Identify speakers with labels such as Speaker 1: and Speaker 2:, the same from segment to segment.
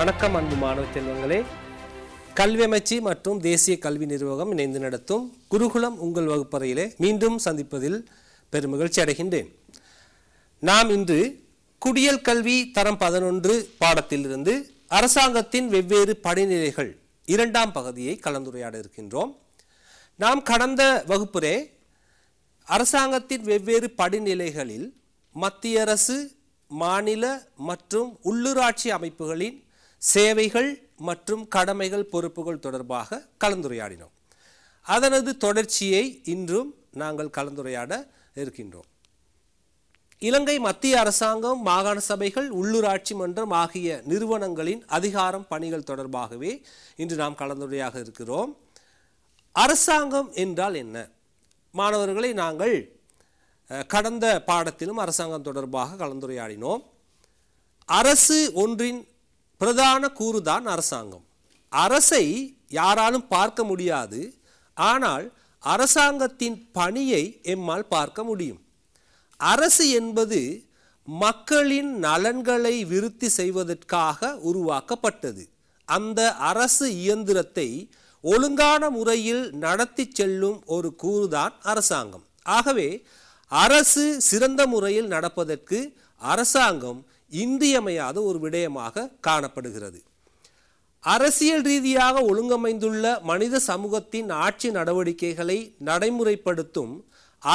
Speaker 1: வணக்கம் அன்பு மாணவ செல்வங்களே கல்வியமைச்சு மற்றும் தேசிய கல்வி நிர்வாகம் இணைந்து நடத்தும் குருகுலம் உங்கள் வகுப்பறையிலே மீண்டும் சந்திப்பதில் பெருமகிழ்ச்சி அடைகின்றேன் நாம் இன்று குடியல் கல்வி தரம் பதினொன்று பாடத்திலிருந்து அரசாங்கத்தின் வெவ்வேறு படிநிலைகள் இரண்டாம் பகுதியை கலந்துரையாட இருக்கின்றோம் நாம் கடந்த வகுப்புரே அரசாங்கத்தின் வெவ்வேறு படிநிலைகளில் மத்திய அரசு மாநில மற்றும் உள்ளூராட்சி அமைப்புகளின் சேவைகள் மற்றும் கடமைகள் பொறுப்புகள் தொடர்பாக கலந்துரையாடினோம் அதனது தொடர்ச்சியை இன்றும் நாங்கள் கலந்துரையாட இருக்கின்றோம் இலங்கை மத்திய அரசாங்கம் மாகாண சபைகள் உள்ளூராட்சி மன்றம் ஆகிய நிறுவனங்களின் அதிகாரம் பணிகள் தொடர்பாகவே இன்று நாம் கலந்துரையாக இருக்கிறோம் அரசாங்கம் என்றால் என்ன மாணவர்களை நாங்கள் கடந்த பாடத்திலும் அரசாங்கம் தொடர்பாக கலந்துரையாடினோம் அரசு ஒன்றின் பிரதான கூறுதான் அரசாங்கம் அரசை யாராலும் பார்க்க முடியாது ஆனால் அரசாங்கத்தின் பணியை எம்மால் பார்க்க முடியும் அரசு என்பது மக்களின் நலன்களை விருத்தி செய்வதற்காக உருவாக்கப்பட்டது அந்த அரசு இயந்திரத்தை ஒழுங்கான முறையில் நடத்தி செல்லும் ஒரு கூறுதான் அரசாங்கம் ஆகவே அரசு சிறந்த முறையில் நடப்பதற்கு அரசாங்கம் இன்றியமையாத ஒரு விடயமாக காணப்படுகிறது அரசியல் ரீதியாக ஒழுங்கமைந்துள்ள மனித சமூகத்தின் ஆட்சி நடவடிக்கைகளை நடைமுறைப்படுத்தும்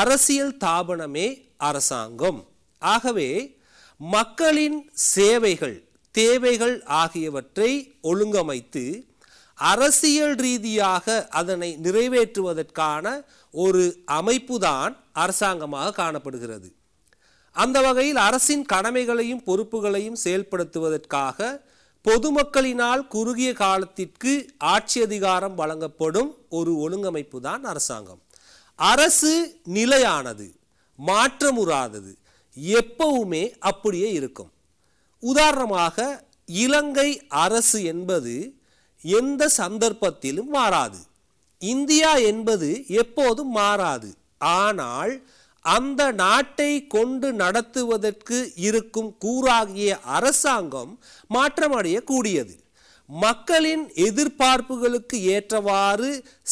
Speaker 1: அரசியல் தாபனமே அரசாங்கம் ஆகவே மக்களின் சேவைகள் தேவைகள் ஆகியவற்றை ஒழுங்கமைத்து அரசியல் ரீதியாக அதனை நிறைவேற்றுவதற்கான ஒரு அமைப்புதான் அரசாங்கமாக காணப்படுகிறது அந்த வகையில் அரசின் கடமைகளையும் பொறுப்புகளையும் செயல்படுத்துவதற்காக பொதுமக்களினால் குறுகிய காலத்திற்கு ஆட்சி அதிகாரம் வழங்கப்படும் ஒரு ஒழுங்கமைப்பு தான் அரசாங்கம் அரசு நிலையானது மாற்றமுறாதது எப்பவுமே அப்படியே இருக்கும் உதாரணமாக இலங்கை அரசு என்பது எந்த சந்தர்ப்பத்திலும் மாறாது இந்தியா என்பது எப்போதும் மாறாது ஆனால் அந்த நாட்டை கொண்டு நடத்துவதற்கு இருக்கும் கூறாகிய அரசாங்கம் மாற்றமடையக்கூடியது மக்களின் எதிர்பார்ப்புகளுக்கு ஏற்றவாறு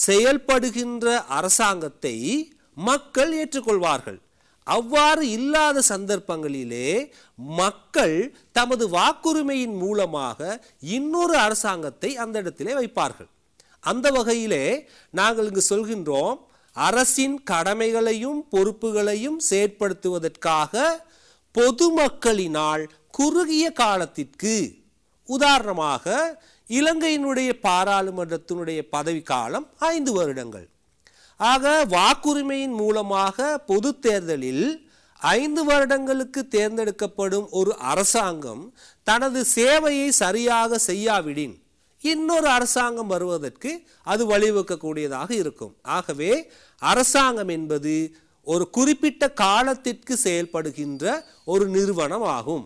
Speaker 1: செயல்படுகின்ற அரசாங்கத்தை மக்கள் ஏற்றுக்கொள்வார்கள் அவ்வாறு இல்லாத சந்தர்ப்பங்களிலே மக்கள் தமது வாக்குரிமையின் மூலமாக இன்னொரு அரசாங்கத்தை அந்த இடத்திலே வைப்பார்கள் அந்த வகையிலே நாங்கள் இங்கு சொல்கின்றோம் அரசின் கடமைகளையும் பொறுப்புகளையும் செயற்படுத்துவதற்காக பொதுமக்களினால் குறுகிய காலத்திற்கு உதாரணமாக இலங்கையினுடைய பாராளுமன்றத்தினுடைய பதவி காலம் ஐந்து வருடங்கள் ஆக வாக்குரிமையின் மூலமாக பொது தேர்தலில் ஐந்து வருடங்களுக்கு தேர்ந்தெடுக்கப்படும் ஒரு அரசாங்கம் தனது சேவையை சரியாக செய்யாவிடின் இன்னொரு அரசாங்கம் வருவதற்கு அது வழிவகுக்கக்கூடியதாக இருக்கும் ஆகவே அரசாங்கம் என்பது ஒரு குறிப்பிட்ட காலத்திற்கு செயல்படுகின்ற ஒரு நிறுவனம் ஆகும்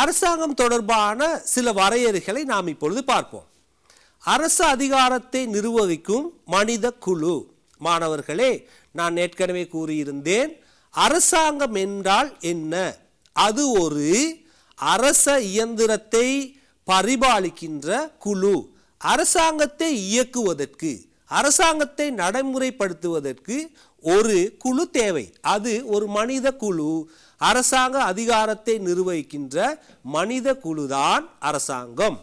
Speaker 1: அரசாங்கம் தொடர்பான சில வரையறைகளை நாம் இப்பொழுது பார்ப்போம் அரசு அதிகாரத்தை நிர்வகிக்கும் மனித குழு மாணவர்களே நான் ஏற்கனவே கூறியிருந்தேன் அரசாங்கம் என்றால் என்ன அது ஒரு அரச இயந்திரத்தை பரிபாலிக்கின்ற குழு அரசாங்கத்தை இயக்குவதற்கு அரசாங்கத்தை நடைமுறைப்படுத்துவதற்கு ஒரு குழு தேவை அது ஒரு மனித குழு அரசாங்க அதிகாரத்தை நிர்வகிக்கின்ற மனித குழுதான் அரசாங்கம்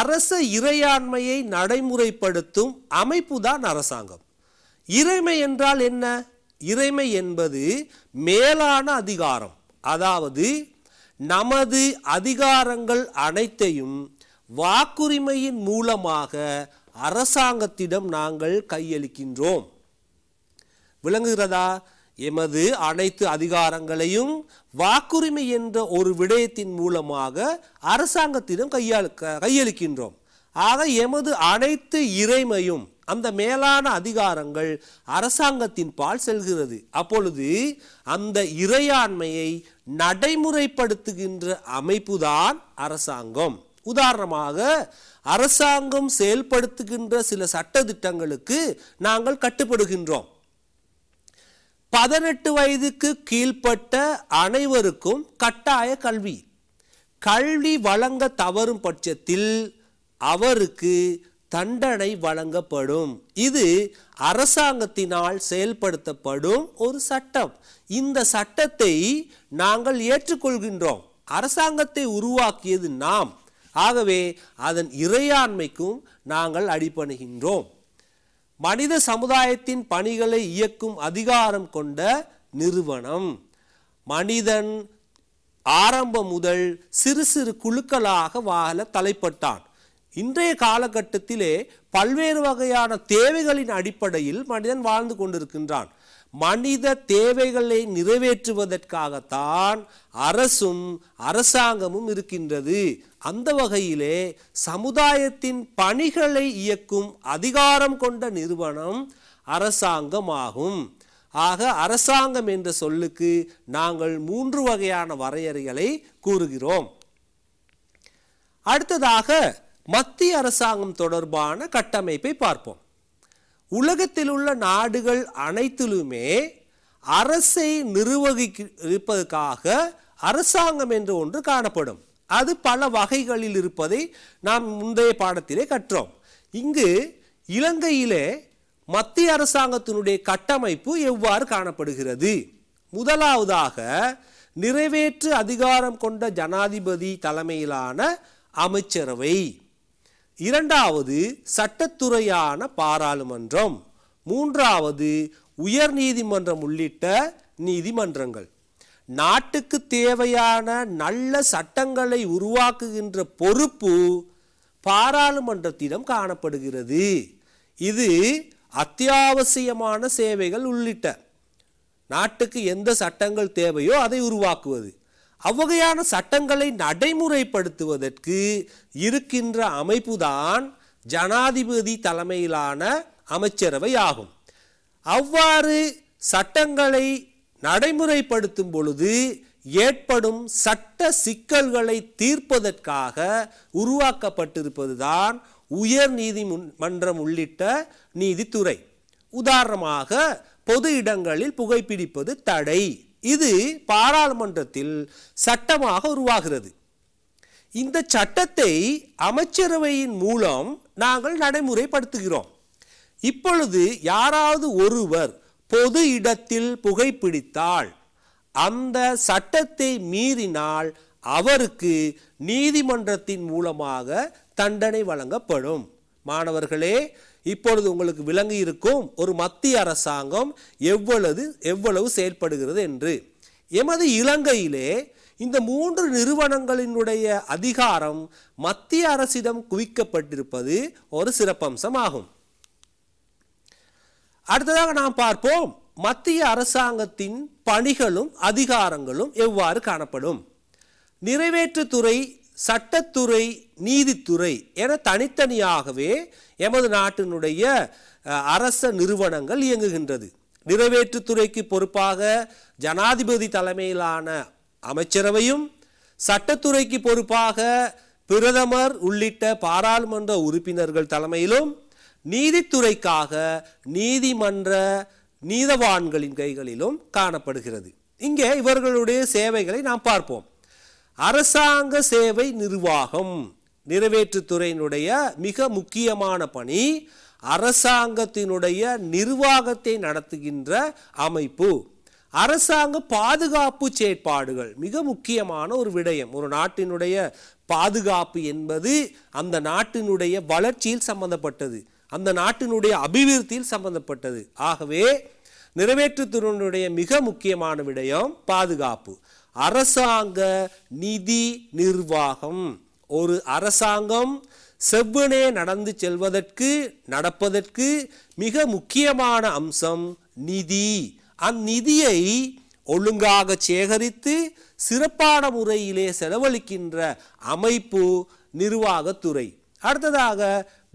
Speaker 1: அரச இறையாண்மையை நடைமுறைப்படுத்தும் அமைப்பு தான் அரசாங்கம் இறைமை என்றால் என்ன இறைமை என்பது மேலான அதிகாரம் அதாவது நமது அதிகாரங்கள் அனைத்தையும் வாக்குரிமையின் மூலமாக அரசாங்கத்திடம் நாங்கள் கையளிக்கின்றோம் விளங்குகிறதா எமது அனைத்து அதிகாரங்களையும் வாக்குரிமை என்ற ஒரு விடயத்தின் மூலமாக அரசாங்கத்திடம் கையாளு கையளிக்கின்றோம் ஆக எமது அனைத்து இறைமையும் அந்த மேலான அதிகாரங்கள் அரசாங்கத்தின் பால் செல்கிறது அப்பொழுது அந்த இறையாண்மையை நடைமுறைப்படுத்துகின்ற அமைப்புதான் அரசாங்கம் உதாரணமாக அரசாங்கம் செயல்படுத்துகின்ற சில சட்ட திட்டங்களுக்கு நாங்கள் கட்டுப்படுகின்றோம் பதினெட்டு வயதுக்கு கீழ்ப்பட்ட அனைவருக்கும் கட்டாய கல்வி கல்வி வழங்க தவறும் பட்சத்தில் அவருக்கு தண்டனை வழங்கப்படும் இது அரசாங்கத்தினால் செயல்படுத்தப்படும் ஒரு சட்டம் இந்த சட்டத்தை நாங்கள் ஏற்றுக்கொள்கின்றோம் அரசாங்கத்தை உருவாக்கியது நாம் ஆகவே அதன் இறையாண்மைக்கும் நாங்கள் அடிப்பணிகின்றோம் மனித சமுதாயத்தின் பணிகளை இயக்கும் அதிகாரம் கொண்ட நிறுவனம் மனிதன் ஆரம்பம் முதல் சிறு சிறு குழுக்களாக வாழ தலைப்பட்டான் இன்றைய காலகட்டத்திலே பல்வேறு வகையான தேவைகளின் அடிப்படையில் மனிதன் வாழ்ந்து கொண்டிருக்கின்றான் மனித தேவைகளை நிறைவேற்றுவதற்காகத்தான் அரசும் அரசாங்கமும் இருக்கின்றது அந்த வகையிலே சமுதாயத்தின் பணிகளை இயக்கும் அதிகாரம் கொண்ட நிறுவனம் அரசாங்கமாகும் ஆக அரசாங்கம் என்ற சொல்லுக்கு நாங்கள் மூன்று வகையான வரையறைகளை கூறுகிறோம் அடுத்ததாக மத்திய அரசாங்கம் தொடர்பான கட்டமைப்பை பார்ப்போம் உலகத்தில் உள்ள நாடுகள் அனைத்திலுமே அரசை நிர்வகிப்பதற்காக அரசாங்கம் என்று ஒன்று காணப்படும் அது பல வகைகளில் இருப்பதை நாம் முந்தைய பாடத்திலே கற்றோம் இங்கு இலங்கையிலே மத்திய அரசாங்கத்தினுடைய கட்டமைப்பு எவ்வாறு காணப்படுகிறது முதலாவதாக நிறைவேற்று அதிகாரம் கொண்ட ஜனாதிபதி தலைமையிலான அமைச்சரவை இரண்டாவது சட்டத்துறையான பாராளுமன்றம் மூன்றாவது உயர் நீதிமன்றம் உள்ளிட்ட நீதிமன்றங்கள் நாட்டுக்கு தேவையான நல்ல சட்டங்களை உருவாக்குகின்ற பொறுப்பு பாராளுமன்றத்திடம் காணப்படுகிறது இது அத்தியாவசியமான சேவைகள் உள்ளிட்ட நாட்டுக்கு எந்த சட்டங்கள் தேவையோ அதை உருவாக்குவது அவ்வகையான சட்டங்களை நடைமுறைப்படுத்துவதற்கு இருக்கின்ற அமைப்புதான் ஜனாதிபதி தலைமையிலான அமைச்சரவை ஆகும் அவ்வாறு சட்டங்களை நடைமுறைப்படுத்தும் பொழுது ஏற்படும் சட்ட சிக்கல்களை தீர்ப்பதற்காக உருவாக்கப்பட்டிருப்பதுதான் உயர் நீதிமன்றம் உள்ளிட்ட நீதித்துறை உதாரணமாக பொது இடங்களில் புகைப்பிடிப்பது தடை இது பாராளுமன்றத்தில் சட்டமாக உருவாகிறது இந்த சட்டத்தை அமைச்சரவையின் மூலம் நாங்கள் நடைமுறைப்படுத்துகிறோம் இப்பொழுது யாராவது ஒருவர் பொது இடத்தில் புகைப்பிடித்தால் அந்த சட்டத்தை மீறினால் அவருக்கு நீதிமன்றத்தின் மூலமாக தண்டனை வழங்கப்படும் மாணவர்களே இப்பொழுது உங்களுக்கு விளங்கி இருக்கும் ஒரு மத்திய அரசாங்கம் எவ்வளவு எவ்வளவு செயல்படுகிறது என்று எமது இலங்கையிலே இந்த மூன்று நிறுவனங்களினுடைய அதிகாரம் மத்திய அரசிடம் குவிக்கப்பட்டிருப்பது ஒரு சிறப்பம்சமாகும் அடுத்ததாக நாம் பார்ப்போம் மத்திய அரசாங்கத்தின் பணிகளும் அதிகாரங்களும் எவ்வாறு காணப்படும் நிறைவேற்றுத்துறை சட்டத்துறை நீதித்துறை என தனித்தனியாகவே எமது நாட்டினுடைய அரச நிறுவனங்கள் இயங்குகின்றது நிறைவேற்றுத்துறைக்கு பொறுப்பாக ஜனாதிபதி தலைமையிலான அமைச்சரவையும் சட்டத்துறைக்கு பொறுப்பாக பிரதமர் உள்ளிட்ட பாராளுமன்ற உறுப்பினர்கள் தலைமையிலும் நீதித்துறைக்காக நீதிமன்ற நீதவான்களின் கைகளிலும் காணப்படுகிறது இங்கே இவர்களுடைய சேவைகளை நாம் பார்ப்போம் அரசாங்க சேவை நிர்வாகம் நிறைவேற்றுத்துறையினுடைய மிக முக்கியமான பணி அரசாங்கத்தினுடைய நிர்வாகத்தை நடத்துகின்ற அமைப்பு அரசாங்க பாதுகாப்பு செயற்பாடுகள் மிக முக்கியமான ஒரு விடயம் ஒரு நாட்டினுடைய பாதுகாப்பு என்பது அந்த நாட்டினுடைய வளர்ச்சியில் சம்பந்தப்பட்டது அந்த நாட்டினுடைய அபிவிருத்தியில் சம்பந்தப்பட்டது ஆகவே நிறைவேற்றுத்துறையினுடைய மிக முக்கியமான விடயம் பாதுகாப்பு அரசாங்க நிதி நிர்வாகம் ஒரு அரசாங்கம் செவ்வனே நடந்து செல்வதற்கு நடப்பதற்கு மிக முக்கியமான அம்சம் நிதி அந்நிதியை ஒழுங்காக சேகரித்து சிறப்பான முறையிலே செலவழிக்கின்ற அமைப்பு நிர்வாகத்துறை அடுத்ததாக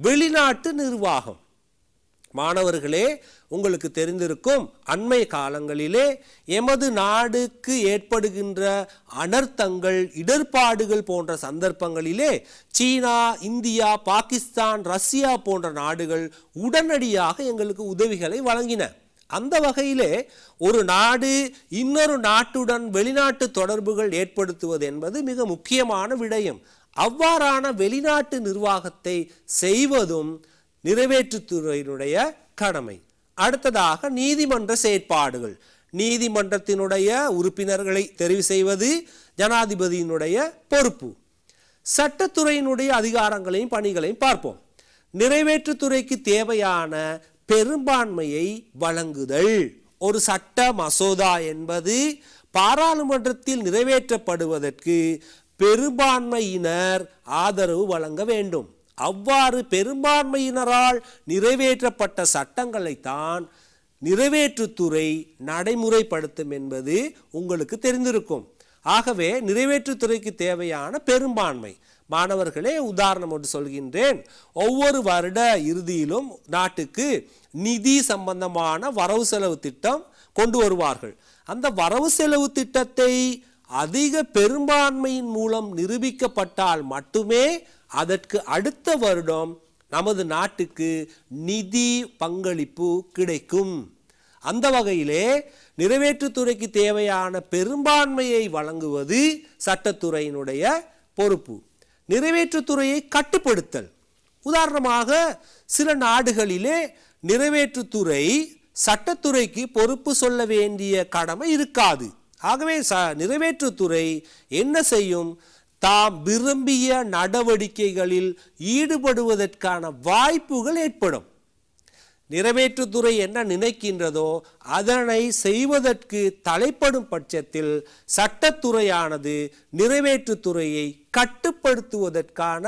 Speaker 1: வெளிநாட்டு நிர்வாகம் மாணவர்களே உங்களுக்கு தெரிந்திருக்கும் அண்மை காலங்களிலே எமது நாடுக்கு ஏற்படுகின்ற அனர்த்தங்கள் இடர்பாடுகள் போன்ற சந்தர்ப்பங்களிலே சீனா இந்தியா பாகிஸ்தான் ரஷ்யா போன்ற நாடுகள் உடனடியாக எங்களுக்கு உதவிகளை வழங்கின அந்த வகையிலே ஒரு நாடு இன்னொரு நாட்டுடன் வெளிநாட்டு தொடர்புகள் ஏற்படுத்துவது என்பது மிக முக்கியமான விடயம் அவ்வாறான வெளிநாட்டு நிர்வாகத்தை செய்வதும் நிறைவேற்றுத்துறையினுடைய கடமை அடுத்ததாக நீதிமன்ற செயற்பாடுகள் நீதிமன்றத்தினுடைய உறுப்பினர்களை தெரிவு செய்வது ஜனாதிபதியினுடைய பொறுப்பு சட்டத்துறையினுடைய அதிகாரங்களையும் பணிகளையும் பார்ப்போம் நிறைவேற்றுத்துறைக்கு தேவையான பெரும்பான்மையை வழங்குதல் ஒரு சட்ட மசோதா என்பது பாராளுமன்றத்தில் நிறைவேற்றப்படுவதற்கு பெரும்பான்மையினர் ஆதரவு வழங்க வேண்டும் அவ்வாறு பெரும்பான்மையினரால் நிறைவேற்றப்பட்ட சட்டங்களைத்தான் நிறைவேற்றுத்துறை நடைமுறைப்படுத்தும் என்பது உங்களுக்கு தெரிந்திருக்கும் ஆகவே நிறைவேற்றுத்துறைக்கு தேவையான பெரும்பான்மை மாணவர்களே உதாரணம் ஒன்று சொல்கின்றேன் ஒவ்வொரு வருட இறுதியிலும் நாட்டுக்கு நிதி சம்பந்தமான வரவு செலவு திட்டம் கொண்டு வருவார்கள் அந்த வரவு செலவு திட்டத்தை அதிக பெரும்பான்மையின் மூலம் நிரூபிக்கப்பட்டால் மட்டுமே அதற்கு அடுத்த வருடம் நமது நாட்டுக்கு நிதி பங்களிப்பு கிடைக்கும் அந்த வகையிலே நிறைவேற்றுத்துறைக்கு தேவையான பெரும்பான்மையை வழங்குவது சட்டத்துறையினுடைய பொறுப்பு நிறைவேற்றுத்துறையை கட்டுப்படுத்தல் உதாரணமாக சில நாடுகளிலே நிறைவேற்றுத்துறை சட்டத்துறைக்கு பொறுப்பு சொல்ல வேண்டிய கடமை இருக்காது ஆகவே ச நிறைவேற்றுத்துறை என்ன செய்யும் தாம் விரும்பிய நடவடிக்கைகளில் ஈடுபடுவதற்கான வாய்ப்புகள் ஏற்படும் நிறைவேற்றுத்துறை என்ன நினைக்கின்றதோ அதனை செய்வதற்கு தலைப்படும் பட்சத்தில் சட்டத்துறையானது நிறைவேற்றுத்துறையை கட்டுப்படுத்துவதற்கான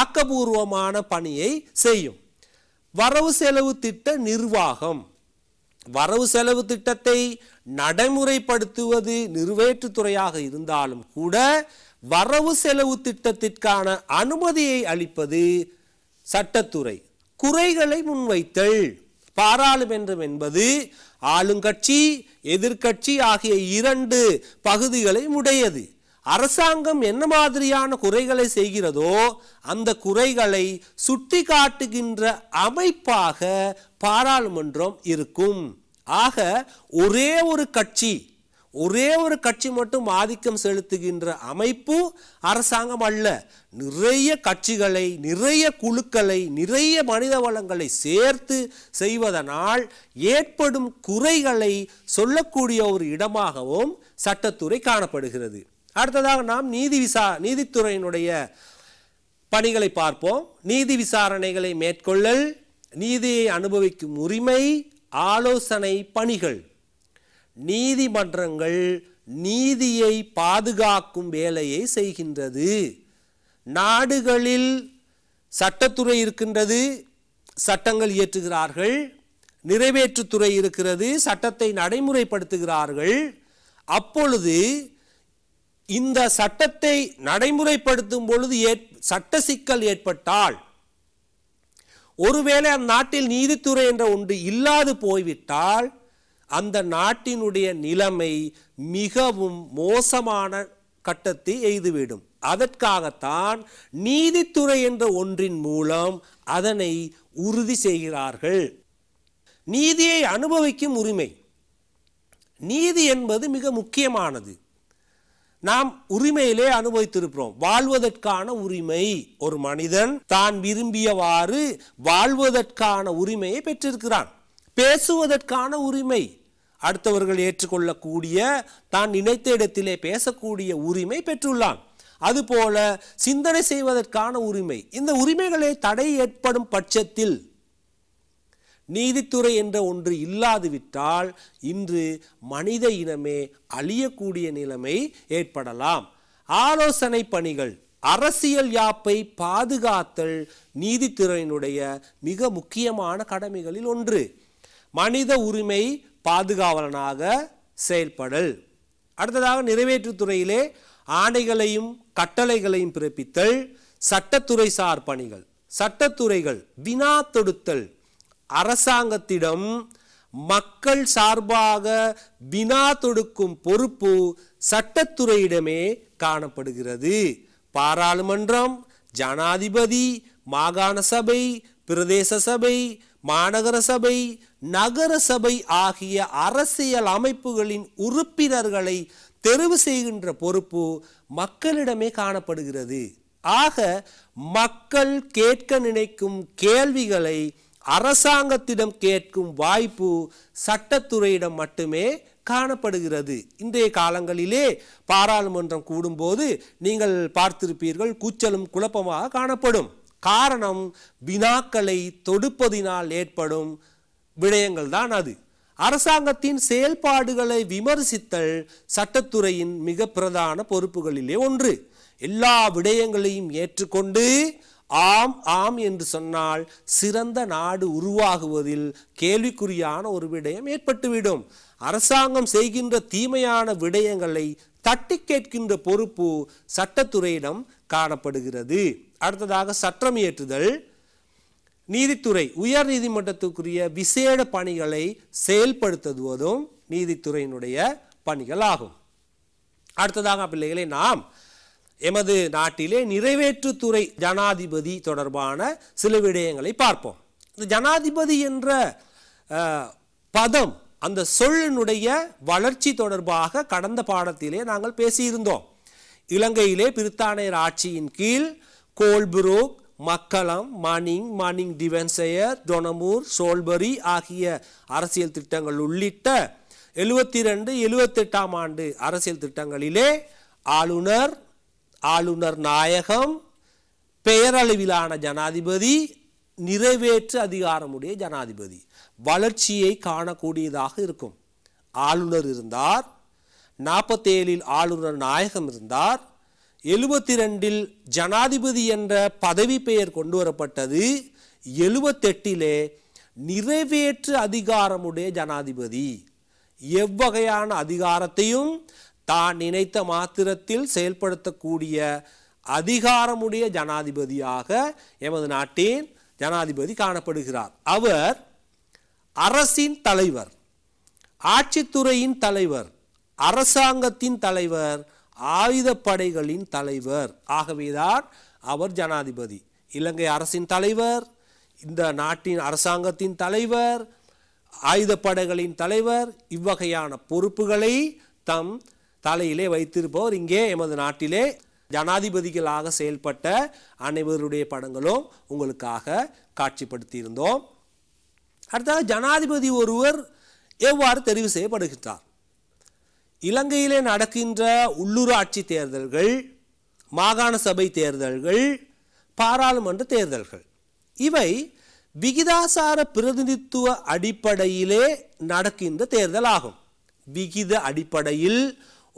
Speaker 1: ஆக்கபூர்வமான பணியை செய்யும் வரவு செலவு திட்ட நிர்வாகம் வரவு செலவு திட்டத்தை நடைமுறைப்படுத்துவது நிறைவேற்றுத்துறையாக இருந்தாலும் கூட வரவு செலவு திட்டத்திற்கான அனுமதியை அளிப்பது சட்டத்துறை குறைகளை முன்வைத்தல் பாராளுமன்றம் என்பது ஆளுங்கட்சி எதிர்கட்சி ஆகிய இரண்டு பகுதிகளை உடையது அரசாங்கம் என்ன மாதிரியான குறைகளை செய்கிறதோ அந்த குறைகளை சுட்டி காட்டுகின்ற அமைப்பாக பாராளுமன்றம் இருக்கும் ஆக ஒரே ஒரு கட்சி ஒரே ஒரு கட்சி மட்டும் ஆதிக்கம் செலுத்துகின்ற அமைப்பு அரசாங்கம் அல்ல நிறைய கட்சிகளை நிறைய குழுக்களை நிறைய மனித வளங்களை சேர்த்து செய்வதனால் ஏற்படும் குறைகளை சொல்லக்கூடிய ஒரு இடமாகவும் சட்டத்துறை காணப்படுகிறது அடுத்ததாக நாம் நீதி விசா நீதித்துறையினுடைய பணிகளை பார்ப்போம் நீதி விசாரணைகளை மேற்கொள்ளல் நீதியை அனுபவிக்கும் உரிமை ஆலோசனை பணிகள் நீதிமன்றங்கள் நீதியை பாதுகாக்கும் வேலையை செய்கின்றது நாடுகளில் சட்டத்துறை இருக்கின்றது சட்டங்கள் இயற்றுகிறார்கள் நிறைவேற்றுத்துறை இருக்கிறது சட்டத்தை நடைமுறைப்படுத்துகிறார்கள் அப்பொழுது இந்த சட்டத்தை நடைமுறைப்படுத்தும் பொழுது சட்ட சிக்கல் ஏற்பட்டால் ஒருவேளை அந்நாட்டில் நீதித்துறை என்ற ஒன்று இல்லாது போய்விட்டால் அந்த நாட்டினுடைய நிலைமை மிகவும் மோசமான கட்டத்தை எய்துவிடும் அதற்காகத்தான் நீதித்துறை என்ற ஒன்றின் மூலம் அதனை உறுதி செய்கிறார்கள் நீதியை அனுபவிக்கும் உரிமை நீதி என்பது மிக முக்கியமானது நாம் உரிமையிலே அனுபவித்திருக்கிறோம் வாழ்வதற்கான உரிமை ஒரு மனிதன் தான் விரும்பியவாறு வாழ்வதற்கான உரிமையை பெற்றிருக்கிறான் பேசுவதற்கான உரிமை அடுத்தவர்கள் ஏற்றுக்கொள்ளக்கூடிய தான் நினைத்த இடத்திலே பேசக்கூடிய உரிமை பெற்றுள்ளான் அதுபோல சிந்தனை செய்வதற்கான உரிமை இந்த உரிமைகளை தடை ஏற்படும் பட்சத்தில் நீதித்துறை என்ற ஒன்று இல்லாதுவிட்டால் இன்று மனித இனமே அழியக்கூடிய நிலைமை ஏற்படலாம் ஆலோசனை பணிகள் அரசியல் யாப்பை பாதுகாத்தல் நீதித்துறையினுடைய மிக முக்கியமான கடமைகளில் ஒன்று மனித உரிமை பாதுகாவலனாக செயல்படல் அடுத்ததாக நிறைவேற்றுத்துறையிலே ஆணைகளையும் கட்டளைகளையும் பிறப்பித்தல் சட்டத்துறை சார் பணிகள் சட்டத்துறைகள் வினா தொடுத்தல் அரசாங்கத்திடம் மக்கள் சார்பாக வினா தொடுக்கும் பொறுப்பு சட்டத்துறையிடமே காணப்படுகிறது பாராளுமன்றம் ஜனாதிபதி மாகாண சபை பிரதேச சபை மாநகர சபை நகர சபை ஆகிய அரசியல் அமைப்புகளின் உறுப்பினர்களை தெரிவு செய்கின்ற பொறுப்பு மக்களிடமே காணப்படுகிறது ஆக மக்கள் கேட்க நினைக்கும் கேள்விகளை அரசாங்கத்திடம் கேட்கும் வாய்ப்பு சட்டத்துறையிடம் மட்டுமே காணப்படுகிறது இன்றைய காலங்களிலே பாராளுமன்றம் கூடும்போது நீங்கள் பார்த்திருப்பீர்கள் கூச்சலும் குழப்பமாக காணப்படும் காரணம் வினாக்களை தொடுப்பதினால் ஏற்படும் விடயங்கள் தான் அது அரசாங்கத்தின் செயல்பாடுகளை விமர்சித்தல் சட்டத்துறையின் மிக பிரதான பொறுப்புகளிலே ஒன்று எல்லா விடயங்களையும் ஏற்றுக்கொண்டு ஆம் ஆம் என்று சொன்னால் சிறந்த நாடு உருவாகுவதில் கேள்விக்குறியான ஒரு விடயம் ஏற்பட்டுவிடும் அரசாங்கம் செய்கின்ற தீமையான விடயங்களை தட்டி கேட்கின்ற பொறுப்பு சட்டத்துறையிடம் காணப்படுகிறது அடுத்ததாக சட்டம் ஏற்றுதல் நீதித்துறை உயர் நீதிமன்றத்துக்குரிய விசேட பணிகளை செயல்படுத்துவதும் நீதித்துறையினுடைய பணிகள் ஆகும் அடுத்ததாக பிள்ளைகளை நாம் எமது நாட்டிலே நிறைவேற்றுத்துறை ஜனாதிபதி தொடர்பான சில விடயங்களை பார்ப்போம் இந்த ஜனாதிபதி என்ற பதம் அந்த சொல்லினுடைய வளர்ச்சி தொடர்பாக கடந்த பாடத்திலே நாங்கள் பேசியிருந்தோம் இலங்கையிலே பிரித்தானியர் ஆட்சியின் கீழ் கோல்புரோக் மக்களம் மானிங் மானிங் டிவென்சையர் டொனமூர் சோல்பரி ஆகிய அரசியல் திட்டங்கள் உள்ளிட்ட எழுபத்தி ரெண்டு எழுபத்தெட்டாம் ஆண்டு அரசியல் திட்டங்களிலே ஆளுநர் ஆளுநர் நாயகம் பெயரளவிலான ஜனாதிபதி நிறைவேற்று அதிகாரமுடைய ஜனாதிபதி வளர்ச்சியை காணக்கூடியதாக இருக்கும் ஆளுநர் இருந்தார் நாற்பத்தேழில் ஆளுநர் நாயகம் இருந்தார் எழுபத்தி ரெண்டில் ஜனாதிபதி என்ற பதவி பெயர் கொண்டு வரப்பட்டது எழுபத்தெட்டிலே நிறைவேற்று அதிகாரமுடைய ஜனாதிபதி எவ்வகையான அதிகாரத்தையும் தான் நினைத்த மாத்திரத்தில் செயல்படுத்தக்கூடிய அதிகாரமுடைய ஜனாதிபதியாக எமது நாட்டின் ஜனாதிபதி காணப்படுகிறார் அவர் அரசின் தலைவர் ஆட்சித்துறையின் தலைவர் அரசாங்கத்தின் தலைவர் ஆயுதப்படைகளின் தலைவர் ஆகவேதான் அவர் ஜனாதிபதி இலங்கை அரசின் தலைவர் இந்த நாட்டின் அரசாங்கத்தின் தலைவர் ஆயுதப்படைகளின் தலைவர் இவ்வகையான பொறுப்புகளை தம் தலையிலே வைத்திருப்பவர் இங்கே எமது நாட்டிலே ஜனாதிபதிகளாக செயல்பட்ட அனைவருடைய படங்களும் உங்களுக்காக காட்சிப்படுத்தியிருந்தோம் அடுத்ததாக ஜனாதிபதி ஒருவர் எவ்வாறு தெரிவு செய்யப்படுகின்றார் இலங்கையிலே நடக்கின்ற உள்ளூராட்சி தேர்தல்கள் மாகாண சபை தேர்தல்கள் பாராளுமன்ற தேர்தல்கள் இவை விகிதாசார பிரதிநிதித்துவ அடிப்படையிலே நடக்கின்ற தேர்தல் ஆகும் விகித அடிப்படையில்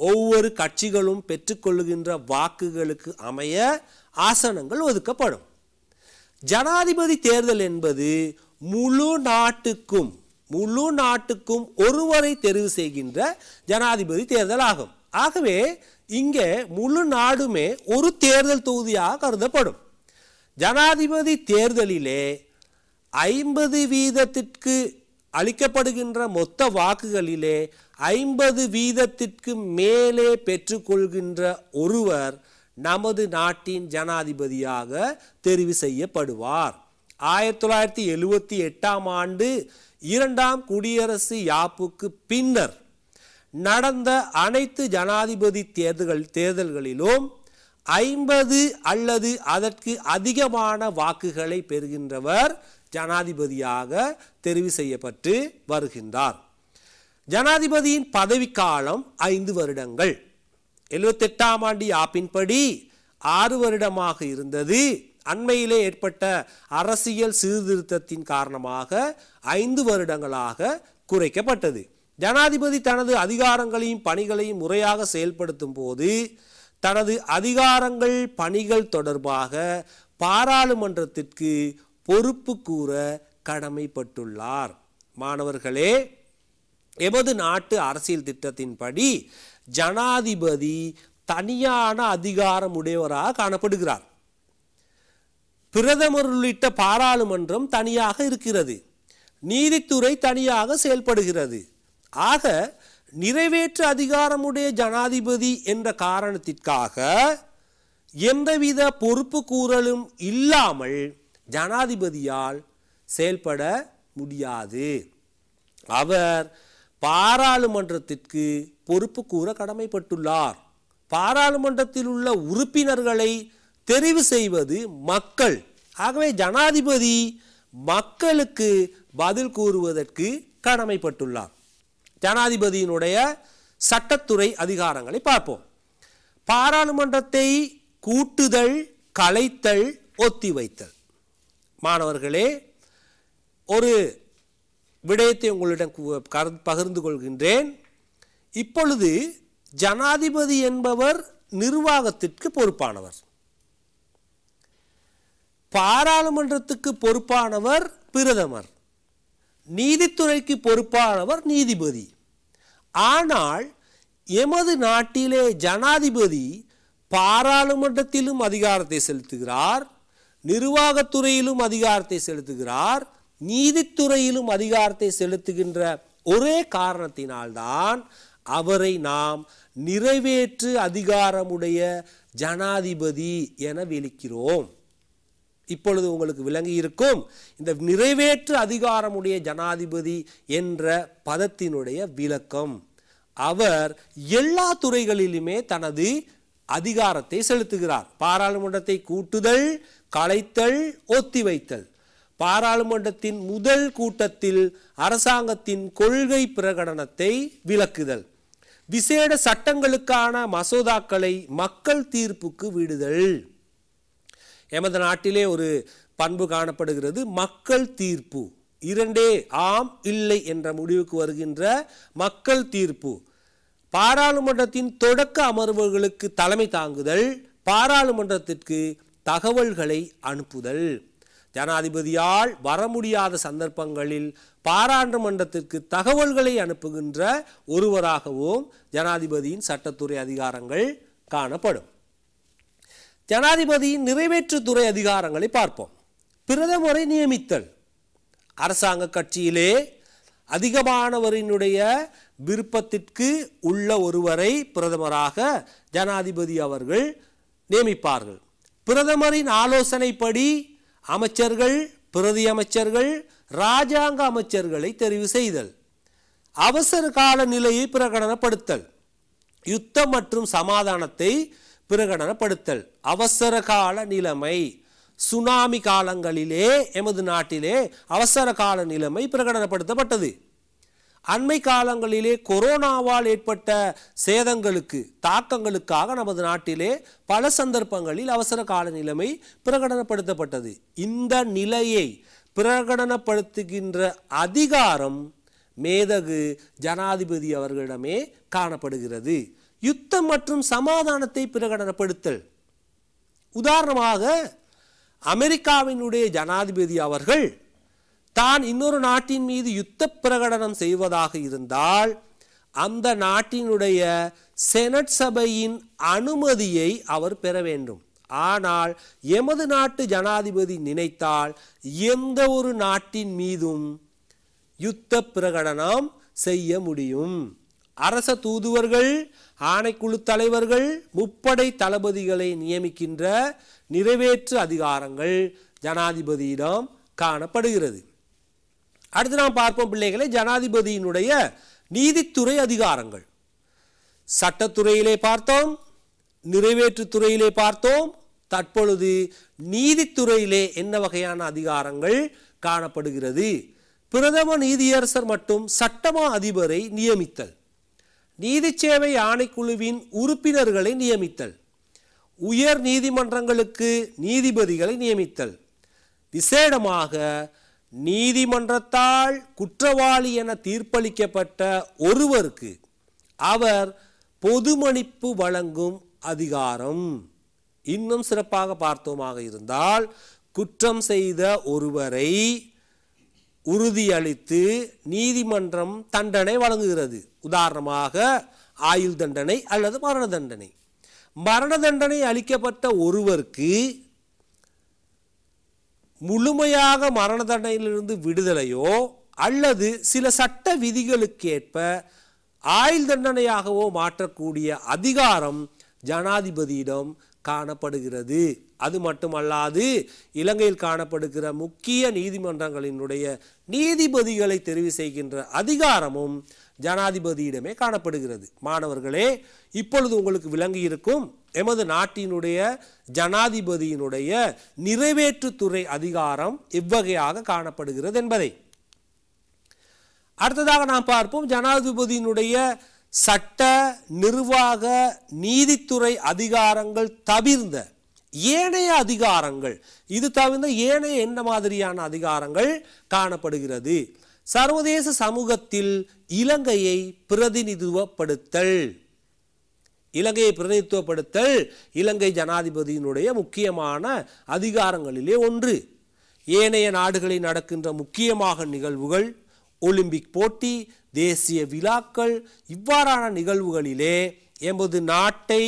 Speaker 1: ஒவ்வொரு கட்சிகளும் பெற்றுக்கொள்கின்ற வாக்குகளுக்கு அமைய ஆசனங்கள் ஒதுக்கப்படும் ஜனாதிபதி தேர்தல் என்பது முழு நாட்டுக்கும் முழு நாட்டுக்கும் ஒருவரை தெரிவு செய்கின்ற ஜனாதிபதி தேர்தல் ஆகும் ஆகவே இங்கே முழு நாடுமே ஒரு தேர்தல் தொகுதியாக கருதப்படும் ஜனாதிபதி தேர்தலிலே ஐம்பது வீதத்திற்கு அளிக்கப்படுகின்ற மொத்த வாக்குகளிலே ஐம்பது வீதத்திற்கு மேலே பெற்றுக்கொள்கின்ற ஒருவர் நமது நாட்டின் ஜனாதிபதியாக தெரிவு செய்யப்படுவார் ஆயிரத்தி தொள்ளாயிரத்தி எழுவத்தி எட்டாம் ஆண்டு இரண்டாம் குடியரசு யாப்புக்கு பின்னர் நடந்த அனைத்து ஜனாதிபதி தேர்தல்கள் தேர்தல்களிலும் ஐம்பது அல்லது அதற்கு அதிகமான வாக்குகளை பெறுகின்றவர் ஜனாதிபதியாக தெரிவு செய்யப்பட்டு வருகின்றார் ஜனாதிபதியின் பதவிக்காலம் ஐந்து வருடங்கள் எழுபத்தெட்டாம் ஆண்டு யாப்பின்படி ஆறு வருடமாக இருந்தது அண்மையிலே ஏற்பட்ட அரசியல் சீர்திருத்தத்தின் காரணமாக ஐந்து வருடங்களாக குறைக்கப்பட்டது ஜனாதிபதி தனது அதிகாரங்களையும் பணிகளையும் முறையாக செயல்படுத்தும் போது தனது அதிகாரங்கள் பணிகள் தொடர்பாக பாராளுமன்றத்திற்கு பொறுப்பு கூற கடமைப்பட்டுள்ளார் மாணவர்களே எமது நாட்டு அரசியல் திட்டத்தின்படி ஜனாதிபதி தனியான அதிகாரம் உடையவராக காணப்படுகிறார் பிரதமர் உள்ளிட்ட பாராளுமன்றம் தனியாக இருக்கிறது நீதித்துறை தனியாக செயல்படுகிறது ஆக நிறைவேற்று அதிகாரமுடைய ஜனாதிபதி என்ற காரணத்திற்காக எந்தவித பொறுப்பு கூறலும் இல்லாமல் ஜனாதிபதியால் செயல்பட முடியாது அவர் பாராளுமன்றத்திற்கு பொறுப்பு கூற கடமைப்பட்டுள்ளார் பாராளுமன்றத்தில் உள்ள உறுப்பினர்களை தெரிவு செய்வது மக்கள் ஆகவே ஜனாதிபதி மக்களுக்கு பதில் கூறுவதற்கு கடமைப்பட்டுள்ளார் ஜனாதிபதியினுடைய சட்டத்துறை அதிகாரங்களை பார்ப்போம் பாராளுமன்றத்தை கூட்டுதல் கலைத்தல் ஒத்திவைத்தல் மாணவர்களே ஒரு விடயத்தை உங்களிடம் பகிர்ந்து கொள்கின்றேன் இப்பொழுது ஜனாதிபதி என்பவர் நிர்வாகத்திற்கு பொறுப்பானவர் பாராளுமன்றத்துக்கு பொறுப்பானவர் பிரதமர் நீதித்துறைக்கு பொறுப்பானவர் நீதிபதி ஆனால் எமது நாட்டிலே ஜனாதிபதி பாராளுமன்றத்திலும் அதிகாரத்தை செலுத்துகிறார் நிர்வாகத்துறையிலும் அதிகாரத்தை செலுத்துகிறார் நீதித்துறையிலும் அதிகாரத்தை செலுத்துகின்ற ஒரே காரணத்தினால்தான் அவரை நாம் நிறைவேற்று அதிகாரமுடைய ஜனாதிபதி என விழிக்கிறோம் இப்பொழுது உங்களுக்கு விளங்கி இருக்கும் இந்த நிறைவேற்று அதிகாரமுடைய ஜனாதிபதி என்ற பதத்தினுடைய விளக்கம் அவர் எல்லா துறைகளிலுமே தனது அதிகாரத்தை செலுத்துகிறார் பாராளுமன்றத்தை கூட்டுதல் கலைத்தல் ஒத்திவைத்தல் பாராளுமன்றத்தின் முதல் கூட்டத்தில் அரசாங்கத்தின் கொள்கை பிரகடனத்தை விளக்குதல் விசேட சட்டங்களுக்கான மசோதாக்களை மக்கள் தீர்ப்புக்கு விடுதல் எமது நாட்டிலே ஒரு பண்பு காணப்படுகிறது மக்கள் தீர்ப்பு இரண்டே ஆம் இல்லை என்ற முடிவுக்கு வருகின்ற மக்கள் தீர்ப்பு பாராளுமன்றத்தின் தொடக்க அமர்வுகளுக்கு தலைமை தாங்குதல் பாராளுமன்றத்திற்கு தகவல்களை அனுப்புதல் ஜனாதிபதியால் வர முடியாத சந்தர்ப்பங்களில் பாராளுமன்றத்திற்கு தகவல்களை அனுப்புகின்ற ஒருவராகவும் ஜனாதிபதியின் சட்டத்துறை அதிகாரங்கள் காணப்படும் ஜனாதிபதியின் நிறைவேற்றுத்துறை அதிகாரங்களை பார்ப்போம் பிரதமரை நியமித்தல் அரசாங்க கட்சியிலே அதிகமானவரினுடைய விருப்பத்திற்கு உள்ள ஒருவரை பிரதமராக ஜனாதிபதி அவர்கள் நியமிப்பார்கள் பிரதமரின் ஆலோசனைப்படி அமைச்சர்கள் பிரதி அமைச்சர்கள் இராஜாங்க அமைச்சர்களை தெரிவு செய்தல் அவசர கால நிலையை பிரகடனப்படுத்தல் யுத்தம் மற்றும் சமாதானத்தை பிரகடனப்படுத்தல் அவசர கால நிலைமை சுனாமி காலங்களிலே எமது நாட்டிலே அவசர கால நிலைமை பிரகடனப்படுத்தப்பட்டது அண்மை காலங்களிலே கொரோனாவால் ஏற்பட்ட சேதங்களுக்கு தாக்கங்களுக்காக நமது நாட்டிலே பல சந்தர்ப்பங்களில் அவசர கால நிலைமை பிரகடனப்படுத்தப்பட்டது இந்த நிலையை பிரகடனப்படுத்துகின்ற அதிகாரம் மேதகு ஜனாதிபதி அவர்களிடமே காணப்படுகிறது யுத்தம் மற்றும் சமாதானத்தை பிரகடனப்படுத்தல் உதாரணமாக அமெரிக்காவினுடைய ஜனாதிபதி அவர்கள் தான் இன்னொரு நாட்டின் மீது யுத்த பிரகடனம் செய்வதாக இருந்தால் அந்த நாட்டினுடைய செனட் சபையின் அனுமதியை அவர் பெற வேண்டும் ஆனால் எமது நாட்டு ஜனாதிபதி நினைத்தால் எந்த ஒரு நாட்டின் மீதும் யுத்த பிரகடனம் செய்ய முடியும் அரச தூதுவர்கள் ஆணைக்குழு தலைவர்கள் முப்படை தளபதிகளை நியமிக்கின்ற நிறைவேற்று அதிகாரங்கள் ஜனாதிபதியிடம் காணப்படுகிறது அடுத்து நாம் பார்ப்போம் பிள்ளைகளை ஜனாதிபதியினுடைய நீதித்துறை அதிகாரங்கள் சட்டத்துறையிலே பார்த்தோம் நிறைவேற்று துறையிலே பார்த்தோம் தற்பொழுது நீதித்துறையிலே என்ன வகையான அதிகாரங்கள் காணப்படுகிறது பிரதம நீதியரசர் மற்றும் சட்டமா அதிபரை நியமித்தல் நீதி சேவை ஆணைக்குழுவின் உறுப்பினர்களை நியமித்தல் உயர் நீதிமன்றங்களுக்கு நீதிபதிகளை நியமித்தல் விசேடமாக நீதிமன்றத்தால் குற்றவாளி என தீர்ப்பளிக்கப்பட்ட ஒருவருக்கு அவர் பொதுமணிப்பு வழங்கும் அதிகாரம் இன்னும் சிறப்பாக பார்த்தோமாக இருந்தால் குற்றம் செய்த ஒருவரை உறுதியளித்து நீதிமன்றம் தண்டனை வழங்குகிறது உதாரணமாக ஆயுள் தண்டனை அல்லது மரண தண்டனை மரண தண்டனை அளிக்கப்பட்ட ஒருவருக்கு முழுமையாக மரண தண்டனையிலிருந்து விடுதலையோ அல்லது சில சட்ட விதிகளுக்கேற்ப ஆயுள் தண்டனையாகவோ மாற்றக்கூடிய அதிகாரம் ஜனாதிபதியிடம் காணப்படுகிறது அது மட்டுமல்லாது இலங்கையில் காணப்படுகிற முக்கிய நீதிமன்றங்களினுடைய நீதிபதிகளை தெரிவு செய்கின்ற அதிகாரமும் ஜனாதிபதியிடமே காணப்படுகிறது மாணவர்களே இப்பொழுது உங்களுக்கு விளங்கி இருக்கும் எமது நாட்டினுடைய ஜனாதிபதியினுடைய நிறைவேற்றுத்துறை அதிகாரம் எவ்வகையாக காணப்படுகிறது என்பதை அடுத்ததாக நாம் பார்ப்போம் ஜனாதிபதியினுடைய சட்ட நிர்வாக நீதித்துறை அதிகாரங்கள் தவிர்ந்த ஏனைய அதிகாரங்கள் இது தவிர்ந்த ஏனைய என்ன மாதிரியான அதிகாரங்கள் காணப்படுகிறது சர்வதேச சமூகத்தில் இலங்கையை பிரதிநிதித்துவப்படுத்தல் இலங்கையை பிரதிநிதித்துவப்படுத்தல் இலங்கை ஜனாதிபதியினுடைய முக்கியமான அதிகாரங்களிலே ஒன்று ஏனைய நாடுகளில் நடக்கின்ற முக்கியமாக நிகழ்வுகள் ஒலிம்பிக் போட்டி தேசிய விழாக்கள் இவ்வாறான நிகழ்வுகளிலே எமது நாட்டை